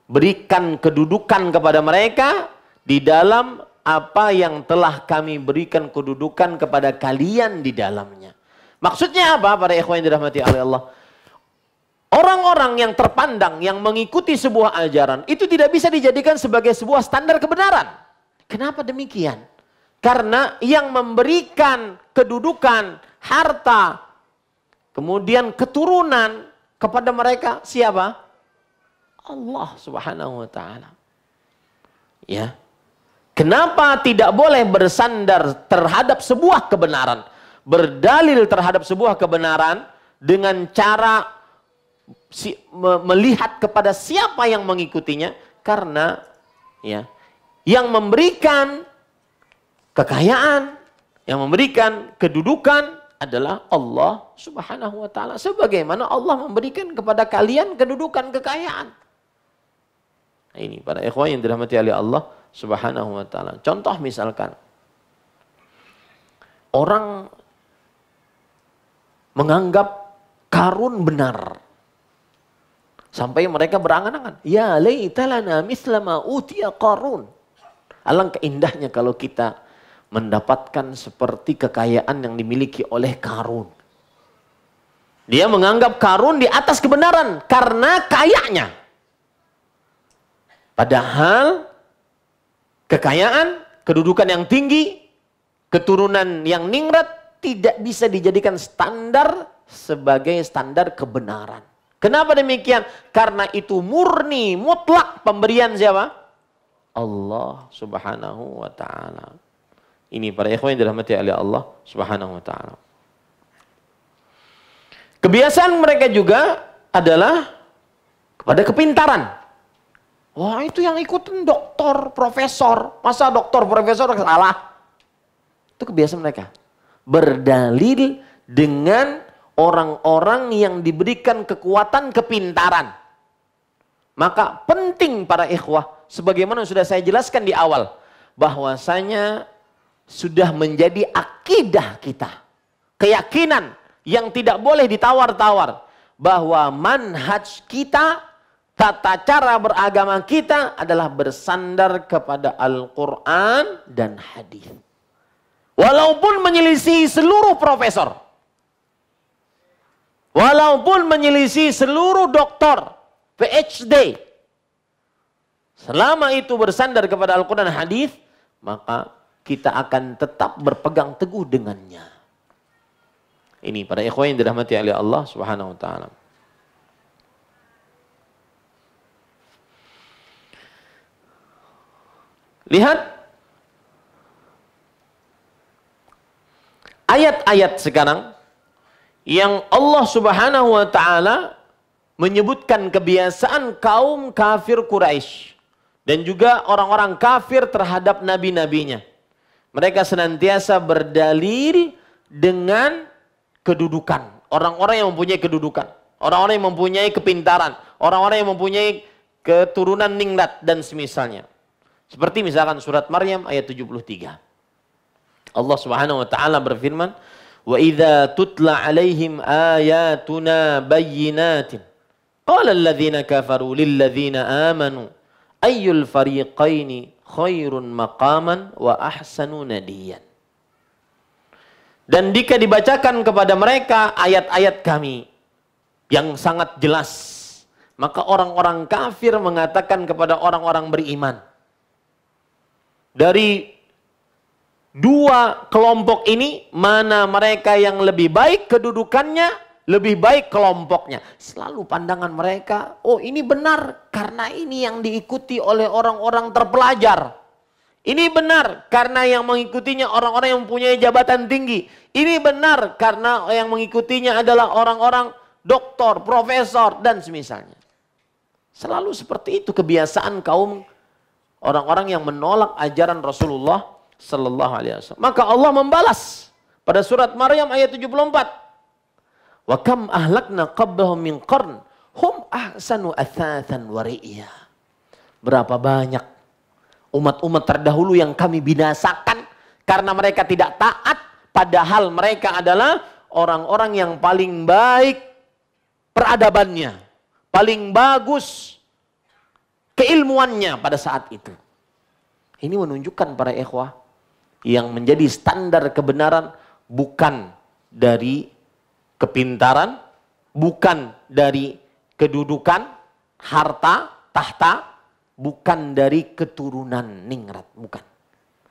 Speaker 1: berikan kedudukan kepada mereka di dalam apa yang telah kami berikan kedudukan kepada kalian di dalamnya. Maksudnya apa para ikhwan yang dirahmati oleh Allah? Orang-orang yang terpandang, yang mengikuti sebuah ajaran, itu tidak bisa dijadikan sebagai sebuah standar kebenaran. Kenapa demikian? Karena yang memberikan kedudukan, harta, kemudian keturunan kepada mereka siapa? Allah Subhanahu wa taala. Ya. Kenapa tidak boleh bersandar terhadap sebuah kebenaran? Berdalil terhadap sebuah kebenaran dengan cara si, me, melihat kepada siapa yang mengikutinya karena ya yang memberikan kekayaan, yang memberikan kedudukan adalah Allah Subhanahu wa taala. Sebagaimana Allah memberikan kepada kalian kedudukan kekayaan. Nah, ini para ikhwan yang dirahmati oleh Allah Subhanahu wa taala. Contoh misalkan orang menganggap karun benar. Sampai mereka berangan-angan. Ya laytalana mislama utia qarun. Alangkah indahnya kalau kita mendapatkan seperti kekayaan yang dimiliki oleh karun. Dia menganggap karun di atas kebenaran karena kayanya. Padahal kekayaan, kedudukan yang tinggi, keturunan yang ningrat tidak bisa dijadikan standar sebagai standar kebenaran. Kenapa demikian? Karena itu murni, mutlak pemberian siapa? Allah subhanahu wa ta'ala. Ini para ikhwan yang dirahmati oleh Allah subhanahu wa ta'ala. Kebiasaan mereka juga adalah kepada kepintaran. Wah itu yang ikutin dokter, profesor. Masa dokter, profesor salah? Itu kebiasaan mereka. Berdalil dengan orang-orang yang diberikan kekuatan kepintaran. Maka penting para ikhwah, sebagaimana sudah saya jelaskan di awal, bahwasanya sudah menjadi akidah kita. Keyakinan yang tidak boleh ditawar-tawar. Bahwa manhaj kita, tata cara beragama kita adalah bersandar kepada Al-Quran dan hadis. Walaupun menyelisih seluruh profesor. Walaupun menyelisih seluruh doktor PhD selama itu bersandar kepada Al-Qur'an hadis, maka kita akan tetap berpegang teguh dengannya. Ini pada ikhwan yang dirahmati oleh Allah Subhanahu wa taala. Lihat ayat-ayat sekarang yang Allah Subhanahu wa taala menyebutkan kebiasaan kaum kafir Quraisy dan juga orang-orang kafir terhadap nabi-nabinya. Mereka senantiasa berdalil dengan kedudukan, orang-orang yang mempunyai kedudukan, orang-orang yang mempunyai kepintaran, orang-orang yang mempunyai keturunan ningrat dan semisalnya. Seperti misalkan surat Maryam ayat 73. Allah Subhanahu wa taala berfirman, Wa idza tutla alaihim ayatuna bayyinatin qala alladhina kafaru lilladzina amanu ayyul fariqaini khairun maqaman wa ahsanu nadiyan. Dan jika dibacakan kepada mereka ayat-ayat kami yang sangat jelas, maka orang-orang kafir mengatakan kepada orang-orang beriman, dari dua kelompok ini mana mereka yang lebih baik kedudukannya lebih baik kelompoknya selalu pandangan mereka oh ini benar karena ini yang diikuti oleh orang-orang terpelajar ini benar karena yang mengikutinya orang-orang yang mempunyai jabatan tinggi ini benar karena yang mengikutinya adalah orang-orang doktor profesor dan semisalnya selalu seperti itu kebiasaan kaum orang-orang yang menolak ajaran Rasulullah sallallahu alaihi wasallam. Maka Allah membalas pada surat Maryam ayat 74. Wa kam ahlakna qablahum min qarn hum ahsanu athathan wa Berapa banyak umat-umat terdahulu yang kami binasakan karena mereka tidak taat padahal mereka adalah orang-orang yang paling baik peradabannya, paling bagus keilmuannya pada saat itu. Ini menunjukkan para ikhwah yang menjadi standar kebenaran bukan dari kepintaran, bukan dari kedudukan, harta, tahta, bukan dari keturunan ningrat, bukan.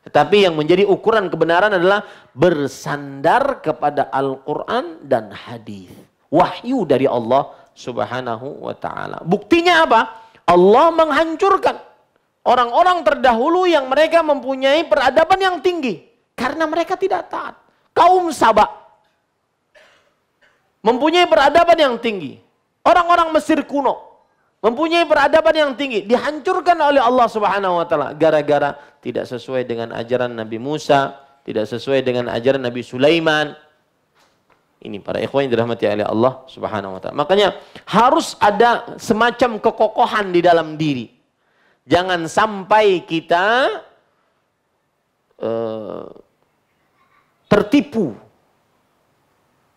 Speaker 1: Tetapi yang menjadi ukuran kebenaran adalah bersandar kepada Al-Quran dan hadis. Wahyu dari Allah subhanahu wa ta'ala. Buktinya apa? Allah menghancurkan orang-orang terdahulu yang mereka mempunyai peradaban yang tinggi karena mereka tidak taat. Kaum Sabak mempunyai peradaban yang tinggi. Orang-orang Mesir kuno mempunyai peradaban yang tinggi, dihancurkan oleh Allah Subhanahu wa taala gara-gara tidak sesuai dengan ajaran Nabi Musa, tidak sesuai dengan ajaran Nabi Sulaiman. Ini para ikhwan yang dirahmati oleh Allah Subhanahu wa taala. Makanya harus ada semacam kekokohan di dalam diri Jangan sampai kita uh, tertipu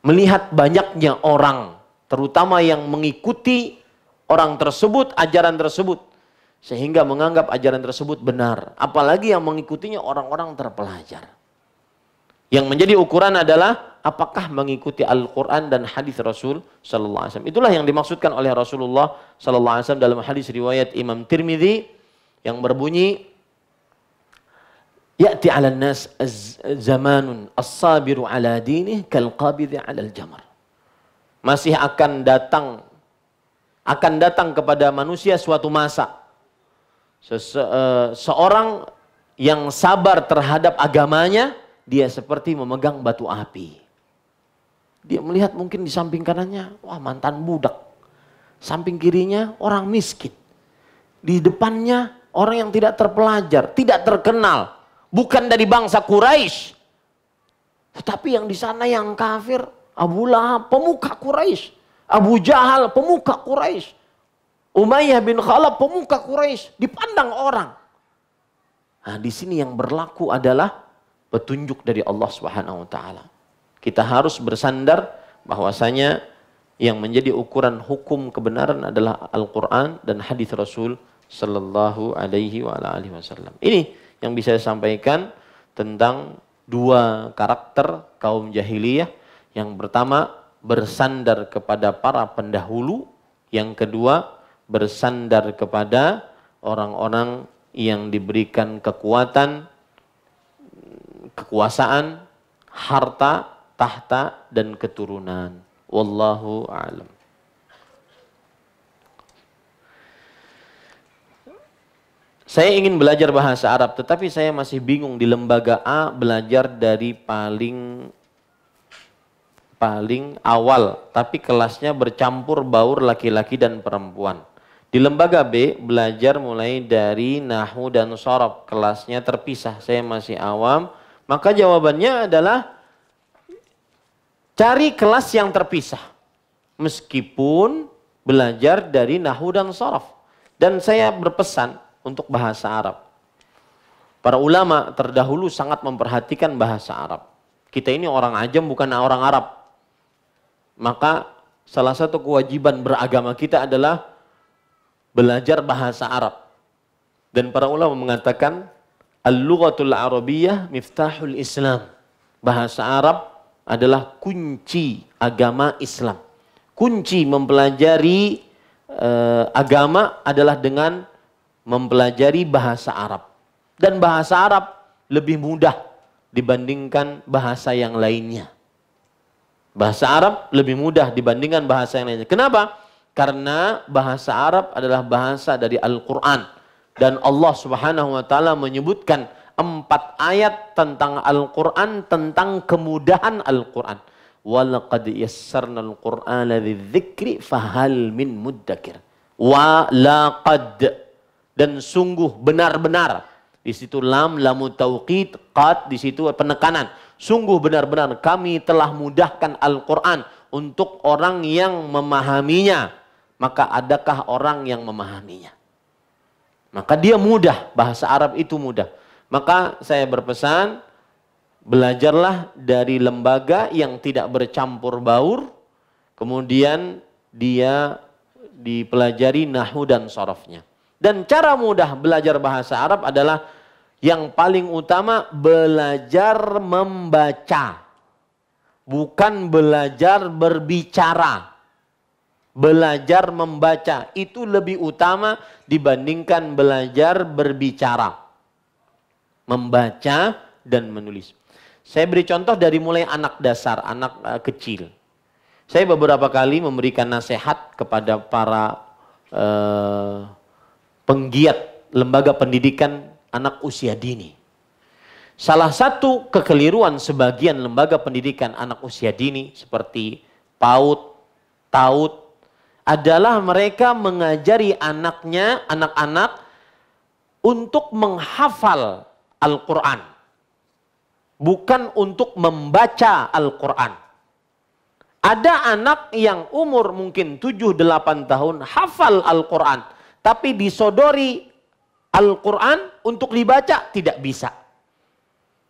Speaker 1: melihat banyaknya orang, terutama yang mengikuti orang tersebut, ajaran tersebut, sehingga menganggap ajaran tersebut benar. Apalagi yang mengikutinya orang-orang terpelajar. Yang menjadi ukuran adalah apakah mengikuti Al-Quran dan hadis Rasul Sallallahu Alaihi Wasallam. Itulah yang dimaksudkan oleh Rasulullah Sallallahu Alaihi Wasallam dalam hadis riwayat Imam Tirmidzi yang berbunyi Ya'ti 'ala nas zamanun as-sabiru 'ala dinih kal 'ala al-jamar. Masih akan datang akan datang kepada manusia suatu masa Sese, uh, seorang yang sabar terhadap agamanya dia seperti memegang batu api. Dia melihat mungkin di samping kanannya, wah mantan budak. Samping kirinya orang miskin. Di depannya Orang yang tidak terpelajar, tidak terkenal, bukan dari bangsa Quraisy. Tetapi yang di sana yang kafir, Abu Lahab pemuka Quraisy, Abu Jahal pemuka Quraisy, Umayyah bin Khalaf pemuka Quraisy, dipandang orang. Nah, di sini yang berlaku adalah petunjuk dari Allah Subhanahu wa taala. Kita harus bersandar bahwasanya yang menjadi ukuran hukum kebenaran adalah Al-Qur'an dan hadis Rasul Sallallahu alaihi wa ala alihi wasallam. Ini yang bisa saya sampaikan tentang dua karakter kaum jahiliyah. Yang pertama bersandar kepada para pendahulu. Yang kedua bersandar kepada orang-orang yang diberikan kekuatan, kekuasaan, harta, tahta, dan keturunan. Wallahu a'lam. Saya ingin belajar bahasa Arab, tetapi saya masih bingung di lembaga A belajar dari paling paling awal, tapi kelasnya bercampur baur laki-laki dan perempuan. Di lembaga B belajar mulai dari nahu dan Sorof, kelasnya terpisah. Saya masih awam, maka jawabannya adalah cari kelas yang terpisah. Meskipun belajar dari nahu dan sorof. Dan saya berpesan untuk bahasa Arab. Para ulama terdahulu sangat memperhatikan bahasa Arab. Kita ini orang ajam bukan orang Arab. Maka salah satu kewajiban beragama kita adalah belajar bahasa Arab. Dan para ulama mengatakan al-lughatul arabiyyah miftahul Islam. Bahasa Arab adalah kunci agama Islam. Kunci mempelajari e, agama adalah dengan mempelajari bahasa Arab. Dan bahasa Arab lebih mudah dibandingkan bahasa yang lainnya. Bahasa Arab lebih mudah dibandingkan bahasa yang lainnya. Kenapa? Karena bahasa Arab adalah bahasa dari Al-Quran. Dan Allah subhanahu wa ta'ala menyebutkan empat ayat tentang Al-Quran, tentang kemudahan Al-Quran. وَلَقَدْ يَسَّرْنَا الْقُرْآنَ لِلذِّكْرِ فَهَلْ مِنْ مُدَّكِرٍ وَلَقَدْ dan sungguh benar-benar. Di situ lam lamu tauqid qad di situ penekanan. Sungguh benar-benar kami telah mudahkan Al-Qur'an untuk orang yang memahaminya. Maka adakah orang yang memahaminya? Maka dia mudah, bahasa Arab itu mudah. Maka saya berpesan belajarlah dari lembaga yang tidak bercampur baur, kemudian dia dipelajari nahu dan sorofnya. Dan cara mudah belajar bahasa Arab adalah yang paling utama belajar membaca. Bukan belajar berbicara. Belajar membaca itu lebih utama dibandingkan belajar berbicara. Membaca dan menulis. Saya beri contoh dari mulai anak dasar, anak eh, kecil. Saya beberapa kali memberikan nasihat kepada para eh, penggiat lembaga pendidikan anak usia dini. Salah satu kekeliruan sebagian lembaga pendidikan anak usia dini seperti PAUD, TAUD adalah mereka mengajari anaknya, anak-anak untuk menghafal Al-Quran. Bukan untuk membaca Al-Quran. Ada anak yang umur mungkin 7-8 tahun hafal Al-Quran tapi disodori Al-Quran untuk dibaca tidak bisa.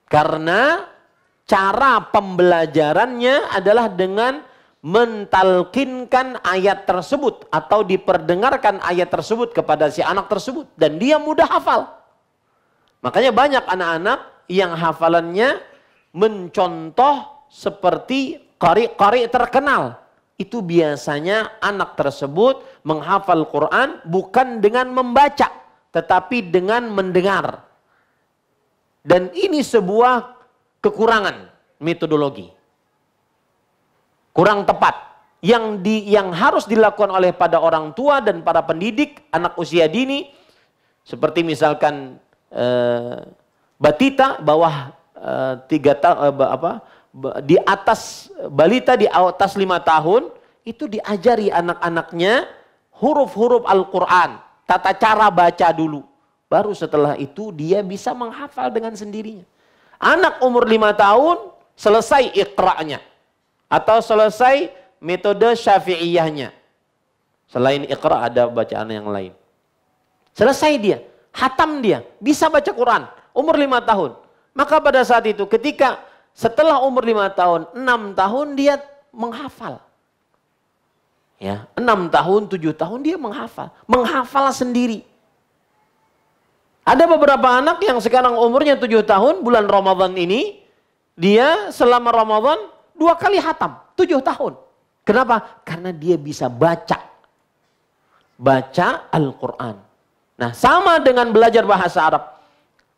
Speaker 1: Karena cara pembelajarannya adalah dengan mentalkinkan ayat tersebut atau diperdengarkan ayat tersebut kepada si anak tersebut dan dia mudah hafal. Makanya banyak anak-anak yang hafalannya mencontoh seperti kari-kari terkenal. Itu biasanya anak tersebut menghafal Quran bukan dengan membaca, tetapi dengan mendengar. Dan ini sebuah kekurangan metodologi. Kurang tepat. Yang di yang harus dilakukan oleh pada orang tua dan para pendidik anak usia dini seperti misalkan eh, batita bawah eh, tiga ta, eh, apa di atas balita di atas lima tahun itu diajari anak-anaknya huruf-huruf Al-Quran, tata cara baca dulu. Baru setelah itu dia bisa menghafal dengan sendirinya. Anak umur lima tahun selesai ikra'nya. Atau selesai metode syafi'iyahnya. Selain ikra ada bacaan yang lain. Selesai dia, hatam dia, bisa baca Quran. Umur lima tahun. Maka pada saat itu ketika setelah umur lima tahun, enam tahun dia menghafal. Ya, enam tahun, tujuh tahun dia menghafal, menghafal sendiri. Ada beberapa anak yang sekarang umurnya tujuh tahun, bulan Ramadan ini, dia selama Ramadan dua kali hatam, tujuh tahun. Kenapa? Karena dia bisa baca. Baca Al-Quran. Nah sama dengan belajar bahasa Arab.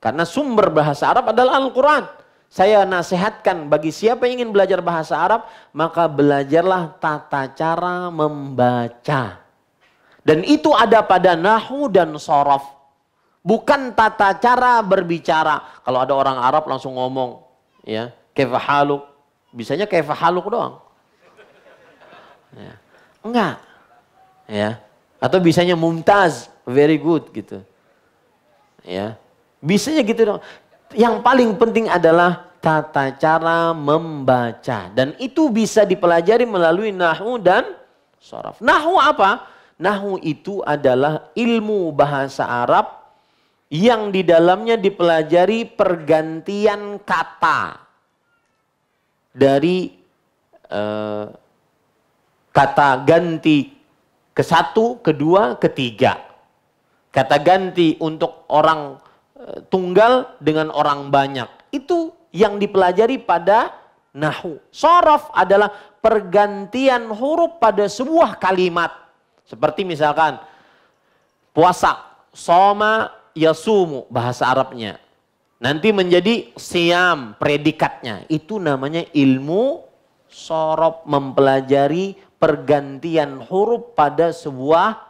Speaker 1: Karena sumber bahasa Arab adalah Al-Quran saya nasihatkan bagi siapa yang ingin belajar bahasa Arab, maka belajarlah tata cara membaca. Dan itu ada pada nahu dan sorof. Bukan tata cara berbicara. Kalau ada orang Arab langsung ngomong, ya, kefahaluk. Bisanya kefahaluk doang. Ya. Enggak. Ya. Atau bisanya mumtaz, very good gitu. Ya. Bisanya gitu dong yang paling penting adalah tata cara membaca dan itu bisa dipelajari melalui nahu dan sorof. Nahu apa? Nahwu itu adalah ilmu bahasa Arab yang di dalamnya dipelajari pergantian kata dari eh, kata ganti ke satu, kedua, ketiga. Kata ganti untuk orang tunggal dengan orang banyak. Itu yang dipelajari pada nahu. Sorof adalah pergantian huruf pada sebuah kalimat. Seperti misalkan puasa, soma yasumu bahasa Arabnya. Nanti menjadi siam predikatnya. Itu namanya ilmu sorof mempelajari pergantian huruf pada sebuah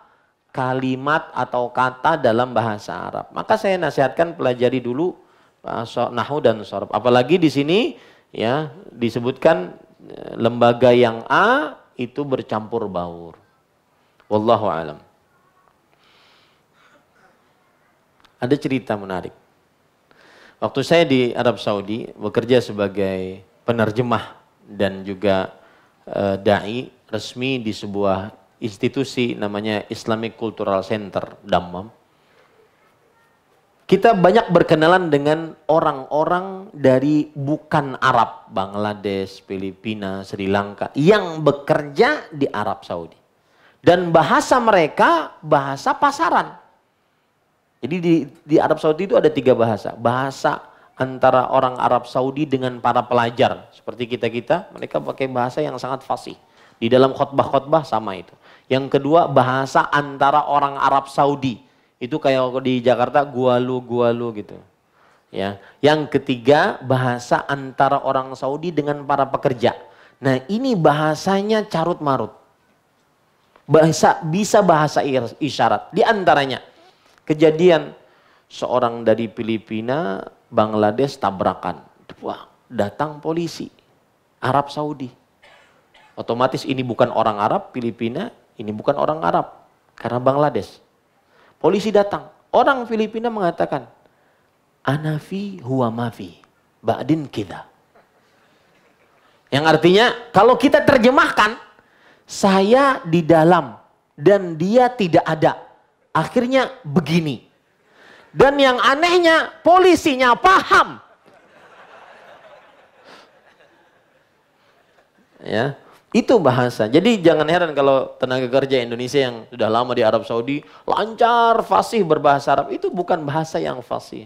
Speaker 1: kalimat atau kata dalam bahasa Arab. Maka saya nasihatkan pelajari dulu eh, nahu dan sorb. Apalagi di sini ya disebutkan eh, lembaga yang A itu bercampur baur. Wallahu alam. Ada cerita menarik. Waktu saya di Arab Saudi bekerja sebagai penerjemah dan juga e, dai resmi di sebuah institusi namanya Islamic Cultural Center Damam. Kita banyak berkenalan dengan orang-orang dari bukan Arab, Bangladesh, Filipina, Sri Lanka yang bekerja di Arab Saudi. Dan bahasa mereka bahasa pasaran. Jadi di, di Arab Saudi itu ada tiga bahasa. Bahasa antara orang Arab Saudi dengan para pelajar. Seperti kita-kita, mereka pakai bahasa yang sangat fasih. Di dalam khotbah-khotbah sama itu. Yang kedua bahasa antara orang Arab Saudi. Itu kayak di Jakarta gua lu gua lu gitu. Ya. Yang ketiga bahasa antara orang Saudi dengan para pekerja. Nah, ini bahasanya carut marut. Bahasa bisa bahasa isyarat di antaranya kejadian seorang dari Filipina, Bangladesh tabrakan. Wah, datang polisi Arab Saudi. Otomatis ini bukan orang Arab Filipina, ini bukan orang Arab, karena Bangladesh. Polisi datang, orang Filipina mengatakan, Anafi huwa mafi, ba'din kita. Yang artinya, kalau kita terjemahkan, saya di dalam dan dia tidak ada. Akhirnya begini. Dan yang anehnya, polisinya paham. Ya, itu bahasa. Jadi jangan heran kalau tenaga kerja Indonesia yang sudah lama di Arab Saudi lancar fasih berbahasa Arab itu bukan bahasa yang fasih.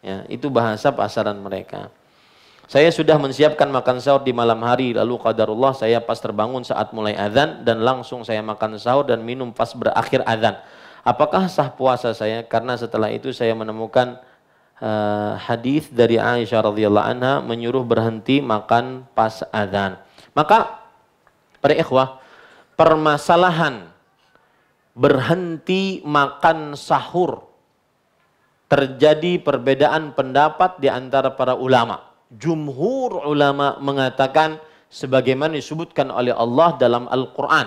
Speaker 1: Ya, itu bahasa pasaran mereka. Saya sudah menyiapkan makan sahur di malam hari lalu qadarullah saya pas terbangun saat mulai azan dan langsung saya makan sahur dan minum pas berakhir azan. Apakah sah puasa saya? Karena setelah itu saya menemukan uh, hadis dari Aisyah radhiyallahu anha menyuruh berhenti makan pas azan. Maka Para ikhwah, permasalahan berhenti makan sahur terjadi perbedaan pendapat di antara para ulama. Jumhur ulama mengatakan sebagaimana disebutkan oleh Allah dalam Al-Qur'an,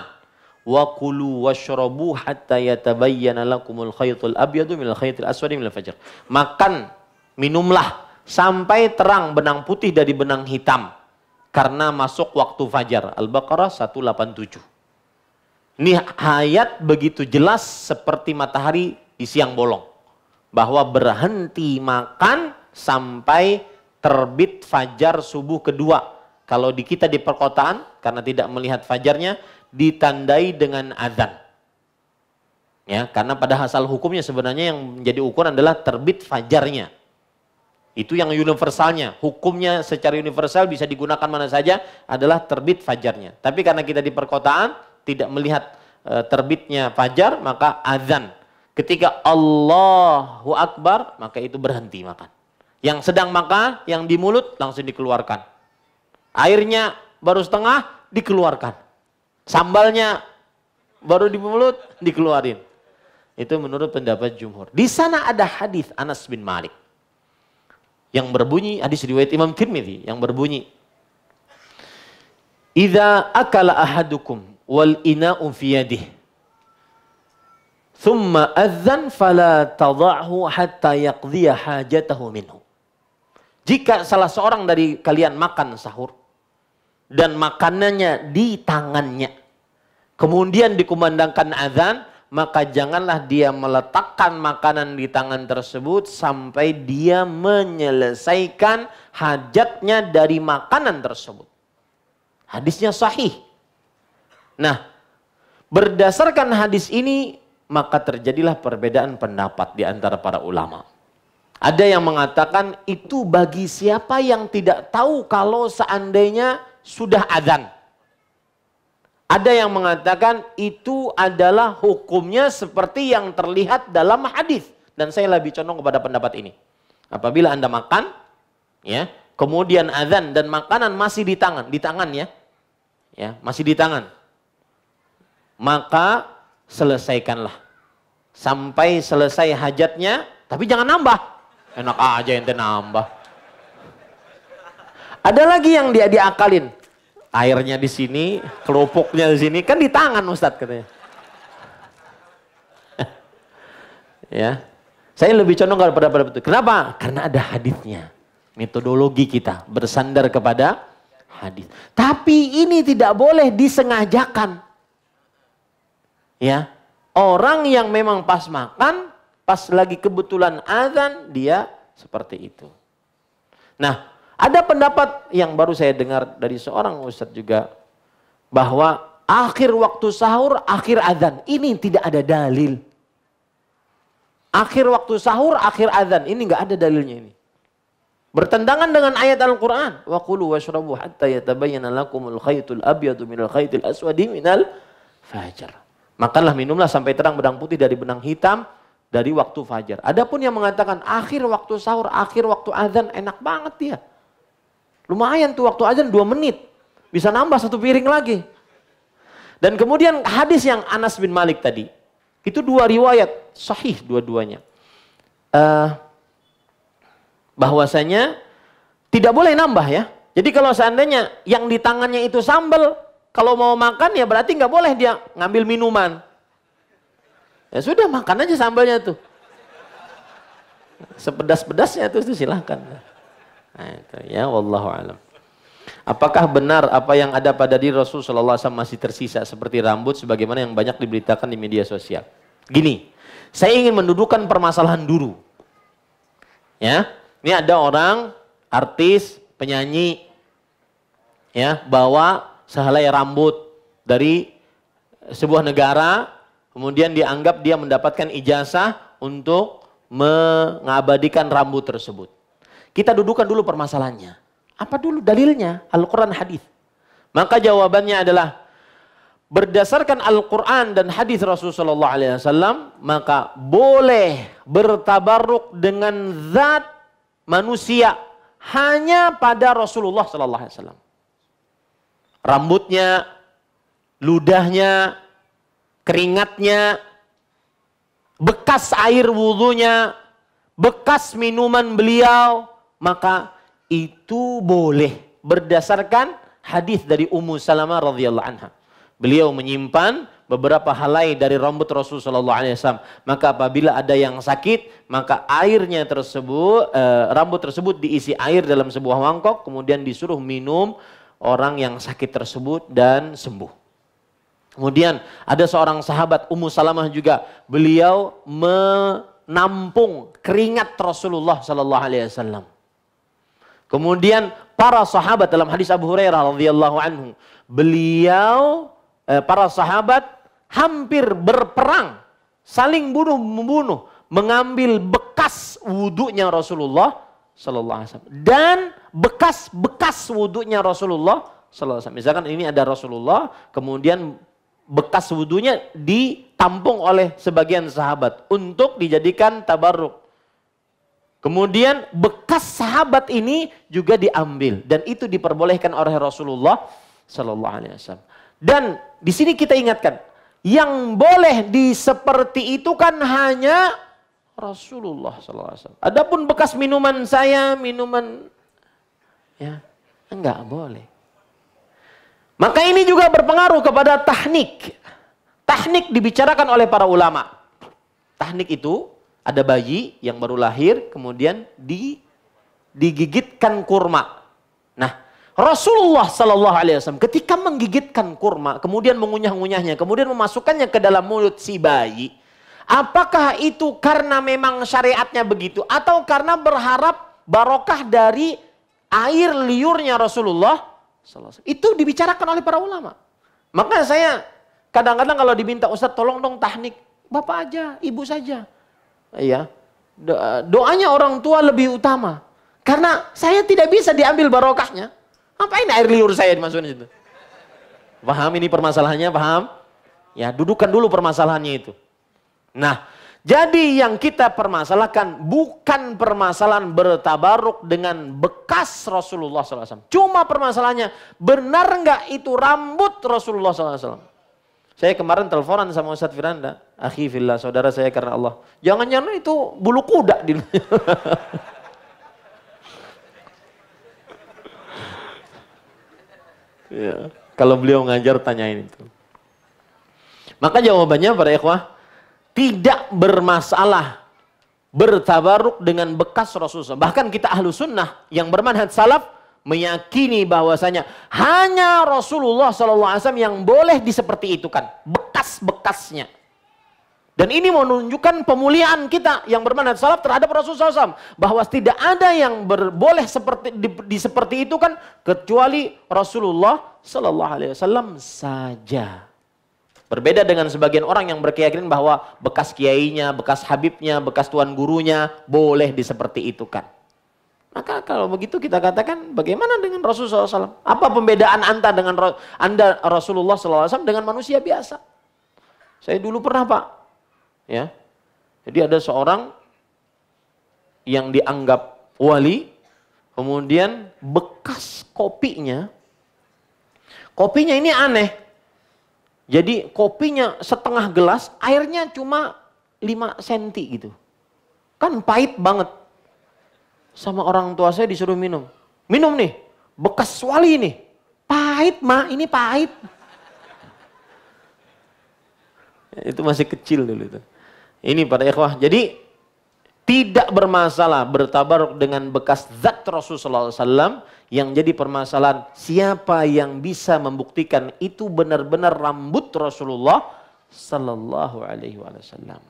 Speaker 1: "Wa kulu washrabu hatta yatabayyana lakumul khaytul abyadu minal khaytil aswadi minal fajr." Makan, minumlah sampai terang benang putih dari benang hitam karena masuk waktu fajar. Al-Baqarah 187. Ini ayat begitu jelas seperti matahari di siang bolong. Bahwa berhenti makan sampai terbit fajar subuh kedua. Kalau di kita di perkotaan, karena tidak melihat fajarnya, ditandai dengan azan. Ya, karena pada asal hukumnya sebenarnya yang menjadi ukuran adalah terbit fajarnya. Itu yang universalnya. Hukumnya secara universal bisa digunakan mana saja adalah terbit fajarnya. Tapi karena kita di perkotaan tidak melihat e, terbitnya fajar, maka azan. Ketika Allahu Akbar, maka itu berhenti makan. Yang sedang makan, yang di mulut langsung dikeluarkan. Airnya baru setengah dikeluarkan. Sambalnya baru di mulut dikeluarin. Itu menurut pendapat jumhur. Di sana ada hadis Anas bin Malik yang berbunyi hadis riwayat Imam Tirmidzi yang berbunyi Idza akala ahadukum wal ina'u fi yadihi thumma adzan fala tadha'hu hatta yaqdhi hajatahu minhu jika salah seorang dari kalian makan sahur dan makanannya di tangannya kemudian dikumandangkan azan maka janganlah dia meletakkan makanan di tangan tersebut sampai dia menyelesaikan hajatnya dari makanan tersebut. Hadisnya sahih. Nah, berdasarkan hadis ini maka terjadilah perbedaan pendapat di antara para ulama. Ada yang mengatakan itu bagi siapa yang tidak tahu kalau seandainya sudah azan. Ada yang mengatakan itu adalah hukumnya seperti yang terlihat dalam hadis dan saya lebih condong kepada pendapat ini. Apabila Anda makan ya, kemudian azan dan makanan masih di tangan, di tangan ya. Ya, masih di tangan. Maka selesaikanlah sampai selesai hajatnya, tapi jangan nambah. Enak aja yang nambah. Ada lagi yang dia diakalin airnya di sini, kelopoknya di sini, kan di tangan Ustadz katanya. ya. Saya lebih condong kepada pada betul. Kenapa? Karena ada hadisnya. Metodologi kita bersandar kepada hadis. Tapi ini tidak boleh disengajakan. Ya. Orang yang memang pas makan, pas lagi kebetulan azan, dia seperti itu. Nah, ada pendapat yang baru saya dengar dari seorang ustadz juga bahwa akhir waktu sahur, akhir azan. Ini tidak ada dalil. Akhir waktu sahur, akhir azan. Ini nggak ada dalilnya ini. Bertentangan dengan ayat Al-Qur'an. Wa qulu washrabu hatta yatabayyana lakumul khaytul abyadu minal khaytil aswadi minal fajr. Makanlah minumlah sampai terang benang putih dari benang hitam dari waktu fajar. Adapun yang mengatakan akhir waktu sahur, akhir waktu azan enak banget dia. Ya. Lumayan tuh waktu azan dua menit. Bisa nambah satu piring lagi. Dan kemudian hadis yang Anas bin Malik tadi. Itu dua riwayat. Sahih dua-duanya. Uh, bahwasanya tidak boleh nambah ya. Jadi kalau seandainya yang di tangannya itu sambal, kalau mau makan ya berarti nggak boleh dia ngambil minuman. Ya sudah makan aja sambalnya tuh. Sepedas-pedasnya tuh, tuh silahkan. Nah, itu ya wallahu alam. Apakah benar apa yang ada pada diri Rasul sallallahu alaihi masih tersisa seperti rambut sebagaimana yang banyak diberitakan di media sosial? Gini, saya ingin mendudukan permasalahan dulu. Ya, ini ada orang artis, penyanyi ya, bawa sehelai rambut dari sebuah negara, kemudian dianggap dia mendapatkan ijazah untuk mengabadikan rambut tersebut. Kita dudukan dulu permasalahannya. Apa dulu dalilnya? Al-Quran hadis. Maka jawabannya adalah berdasarkan Al-Quran dan hadis Rasulullah SAW, maka boleh bertabaruk dengan zat manusia hanya pada Rasulullah SAW. Rambutnya, ludahnya, keringatnya, bekas air wudhunya, bekas minuman beliau, maka itu boleh berdasarkan hadis dari Ummu Salamah radhiyallahu anha. Beliau menyimpan beberapa helai dari rambut Rasul sallallahu Alaihi Wasallam. Maka apabila ada yang sakit, maka airnya tersebut, e, rambut tersebut diisi air dalam sebuah mangkok, kemudian disuruh minum orang yang sakit tersebut dan sembuh. Kemudian ada seorang sahabat Ummu Salamah juga, beliau menampung keringat Rasulullah sallallahu Alaihi Wasallam Kemudian para sahabat dalam hadis Abu Hurairah radhiyallahu anhu, beliau eh, para sahabat hampir berperang, saling bunuh membunuh, mengambil bekas wudhunya Rasulullah sallallahu alaihi wasallam dan bekas-bekas wudhunya Rasulullah sallallahu alaihi wasallam. Misalkan ini ada Rasulullah, kemudian bekas wudhunya ditampung oleh sebagian sahabat untuk dijadikan tabarruk Kemudian bekas sahabat ini juga diambil dan itu diperbolehkan oleh Rasulullah Shallallahu Alaihi Wasallam. Dan di sini kita ingatkan, yang boleh di seperti itu kan hanya Rasulullah Shallallahu Alaihi Wasallam. Adapun bekas minuman saya, minuman ya enggak boleh. Maka ini juga berpengaruh kepada teknik. Teknik dibicarakan oleh para ulama. Teknik itu ada bayi yang baru lahir kemudian di digigitkan kurma. Nah, Rasulullah Shallallahu Alaihi Wasallam ketika menggigitkan kurma, kemudian mengunyah unyahnya kemudian memasukkannya ke dalam mulut si bayi, apakah itu karena memang syariatnya begitu atau karena berharap barokah dari air liurnya Rasulullah? Itu dibicarakan oleh para ulama. Maka saya kadang-kadang kalau diminta Ustaz tolong dong tahnik, bapak aja, ibu saja ya doanya orang tua lebih utama. Karena saya tidak bisa diambil barokahnya. Apa ini air liur saya dimasukin situ? Paham ini permasalahannya, paham? Ya, dudukan dulu permasalahannya itu. Nah, jadi yang kita permasalahkan bukan permasalahan bertabaruk dengan bekas Rasulullah SAW. Cuma permasalahannya, benar nggak itu rambut Rasulullah SAW? Saya kemarin teleponan sama Ustadz Firanda. Akhi fillah, saudara saya karena Allah. Jangan-jangan itu bulu kuda di ya. Kalau beliau ngajar tanyain itu. Maka jawabannya para ikhwah, tidak bermasalah bertabaruk dengan bekas Rasulullah. Bahkan kita ahlu sunnah yang bermanhat salaf, meyakini bahwasanya hanya Rasulullah SAW yang boleh diseperti itu kan bekas-bekasnya dan ini menunjukkan pemuliaan kita yang bermanfaat salaf terhadap Rasulullah SAW bahwa tidak ada yang berboleh seperti di, di seperti itu kan kecuali Rasulullah Sallallahu Alaihi Wasallam saja. Berbeda dengan sebagian orang yang berkeyakinan bahwa bekas kiainya, bekas habibnya, bekas tuan gurunya boleh di seperti itu kan. Maka kalau begitu kita katakan bagaimana dengan Rasulullah SAW? Apa pembedaan anda dengan anda Rasulullah SAW dengan manusia biasa? Saya dulu pernah pak, ya. Jadi ada seorang yang dianggap wali, kemudian bekas kopinya, kopinya ini aneh. Jadi kopinya setengah gelas, airnya cuma 5 senti gitu. Kan pahit banget sama orang tua saya disuruh minum. Minum nih, bekas wali nih. Pahit ma, ini pahit. itu masih kecil dulu itu. Ini pada ikhwah. Jadi tidak bermasalah bertabaruk dengan bekas zat Rasulullah SAW yang jadi permasalahan siapa yang bisa membuktikan itu benar-benar rambut Rasulullah Sallallahu Alaihi Wasallam.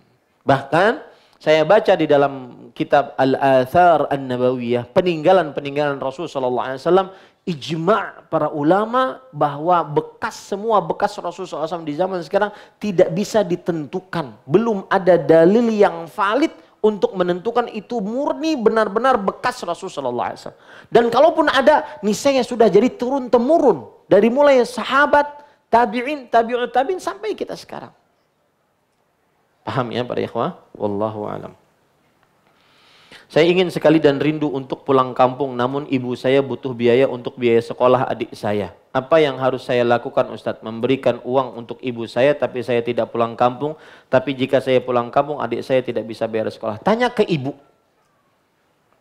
Speaker 1: Bahkan saya baca di dalam kitab Al-Athar An-Nabawiyah, peninggalan-peninggalan Rasul sallallahu alaihi wasallam, ijma' para ulama bahwa bekas semua bekas Rasul SAW di zaman sekarang tidak bisa ditentukan. Belum ada dalil yang valid untuk menentukan itu murni benar-benar bekas rasul SAW. Dan kalaupun ada, niscaya sudah jadi turun temurun dari mulai sahabat, tabiin, tabiut tabiin sampai kita sekarang. Paham ya para ikhwah? Wallahu alam. Saya ingin sekali dan rindu untuk pulang kampung, namun ibu saya butuh biaya untuk biaya sekolah adik saya. Apa yang harus saya lakukan Ustadz? Memberikan uang untuk ibu saya, tapi saya tidak pulang kampung. Tapi jika saya pulang kampung, adik saya tidak bisa bayar sekolah. Tanya ke ibu.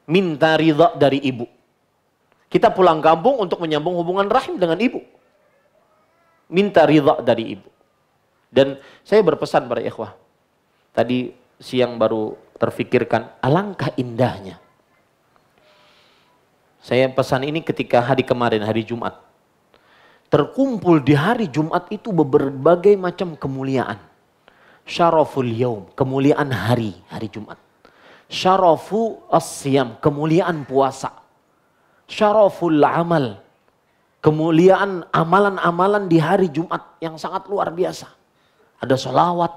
Speaker 1: Minta ridha dari ibu. Kita pulang kampung untuk menyambung hubungan rahim dengan ibu. Minta ridha dari ibu. Dan saya berpesan pada ikhwah, Tadi siang baru terfikirkan, alangkah indahnya. Saya pesan ini ketika hari kemarin, hari Jumat. Terkumpul di hari Jumat itu berbagai macam kemuliaan. Syaraful yaum, kemuliaan hari, hari Jumat. Syarafu asyam, kemuliaan puasa. Syaraful amal, kemuliaan amalan-amalan di hari Jumat yang sangat luar biasa. Ada sholawat,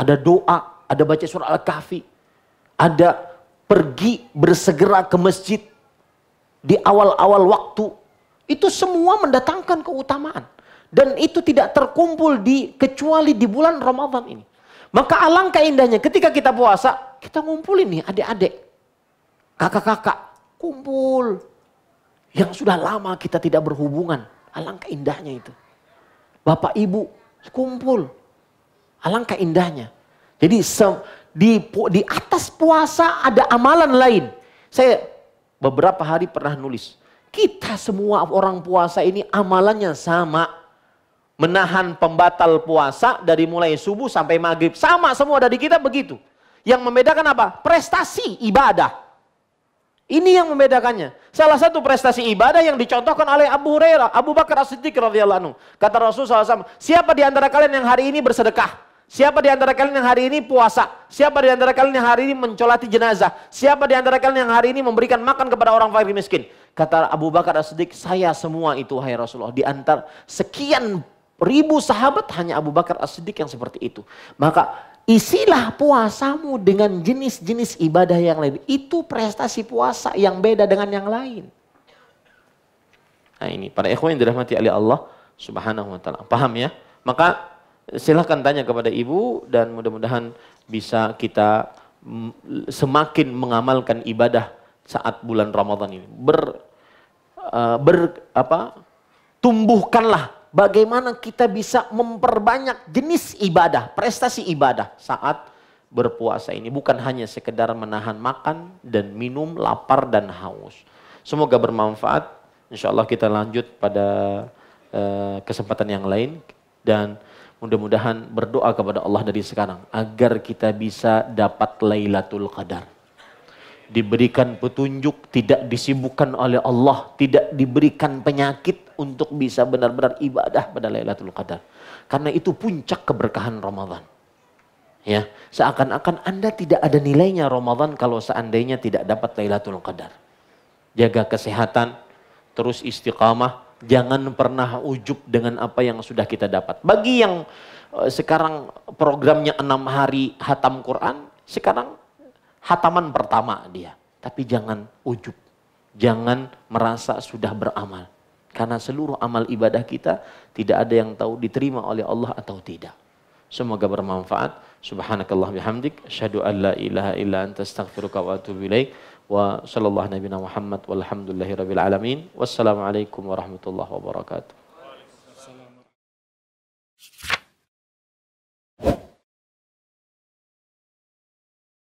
Speaker 1: ada doa, ada baca surah Al-Kahfi, ada pergi bersegera ke masjid di awal-awal waktu. Itu semua mendatangkan keutamaan dan itu tidak terkumpul di kecuali di bulan Ramadan ini. Maka alangkah indahnya ketika kita puasa, kita ngumpulin nih adik-adik, kakak-kakak, kumpul. Yang sudah lama kita tidak berhubungan, alangkah indahnya itu. Bapak ibu, kumpul. Alangkah indahnya. Jadi di, di atas puasa ada amalan lain. Saya beberapa hari pernah nulis. Kita semua orang puasa ini amalannya sama. Menahan pembatal puasa dari mulai subuh sampai maghrib. Sama semua dari kita begitu. Yang membedakan apa? Prestasi ibadah. Ini yang membedakannya. Salah satu prestasi ibadah yang dicontohkan oleh Abu Hurairah, Abu Bakar As-Siddiq radhiyallahu anhu. Kata Rasul SAW, siapa di antara kalian yang hari ini bersedekah? Siapa di antara kalian yang hari ini puasa? Siapa di antara kalian yang hari ini mencolati jenazah? Siapa di antara kalian yang hari ini memberikan makan kepada orang fakir miskin? Kata Abu Bakar As-Siddiq, saya semua itu hai Rasulullah. Di antara sekian ribu sahabat hanya Abu Bakar As-Siddiq yang seperti itu. Maka isilah puasamu dengan jenis-jenis ibadah yang lain. Itu prestasi puasa yang beda dengan yang lain. Nah ini para ikhwan yang dirahmati oleh Allah subhanahu wa ta'ala. Paham ya? Maka silahkan tanya kepada ibu dan mudah-mudahan bisa kita mm, semakin mengamalkan ibadah saat bulan Ramadan ini. Ber, uh, ber apa? Tumbuhkanlah bagaimana kita bisa memperbanyak jenis ibadah, prestasi ibadah saat berpuasa ini bukan hanya sekedar menahan makan dan minum, lapar dan haus. Semoga bermanfaat. Insya Allah kita lanjut pada uh, kesempatan yang lain dan Mudah-mudahan berdoa kepada Allah dari sekarang agar kita bisa dapat Lailatul Qadar. Diberikan petunjuk, tidak disibukkan oleh Allah, tidak diberikan penyakit untuk bisa benar-benar ibadah pada Lailatul Qadar. Karena itu puncak keberkahan Ramadan. Ya, seakan-akan Anda tidak ada nilainya Ramadan kalau seandainya tidak dapat Lailatul Qadar. Jaga kesehatan, terus istiqamah, Jangan pernah ujub dengan apa yang sudah kita dapat. Bagi yang eh, sekarang programnya enam hari hatam Quran, sekarang hataman pertama dia. Tapi jangan ujub, jangan merasa sudah beramal. Karena seluruh amal ibadah kita tidak ada yang tahu diterima oleh Allah atau tidak. Semoga bermanfaat. Subhanakallah bihamdik. Asyadu an la ilaha illa anta astaghfiruka wa atubu وصلى الله نبينا محمد والحمد لله رب العالمين والسلام عليكم ورحمة الله وبركاته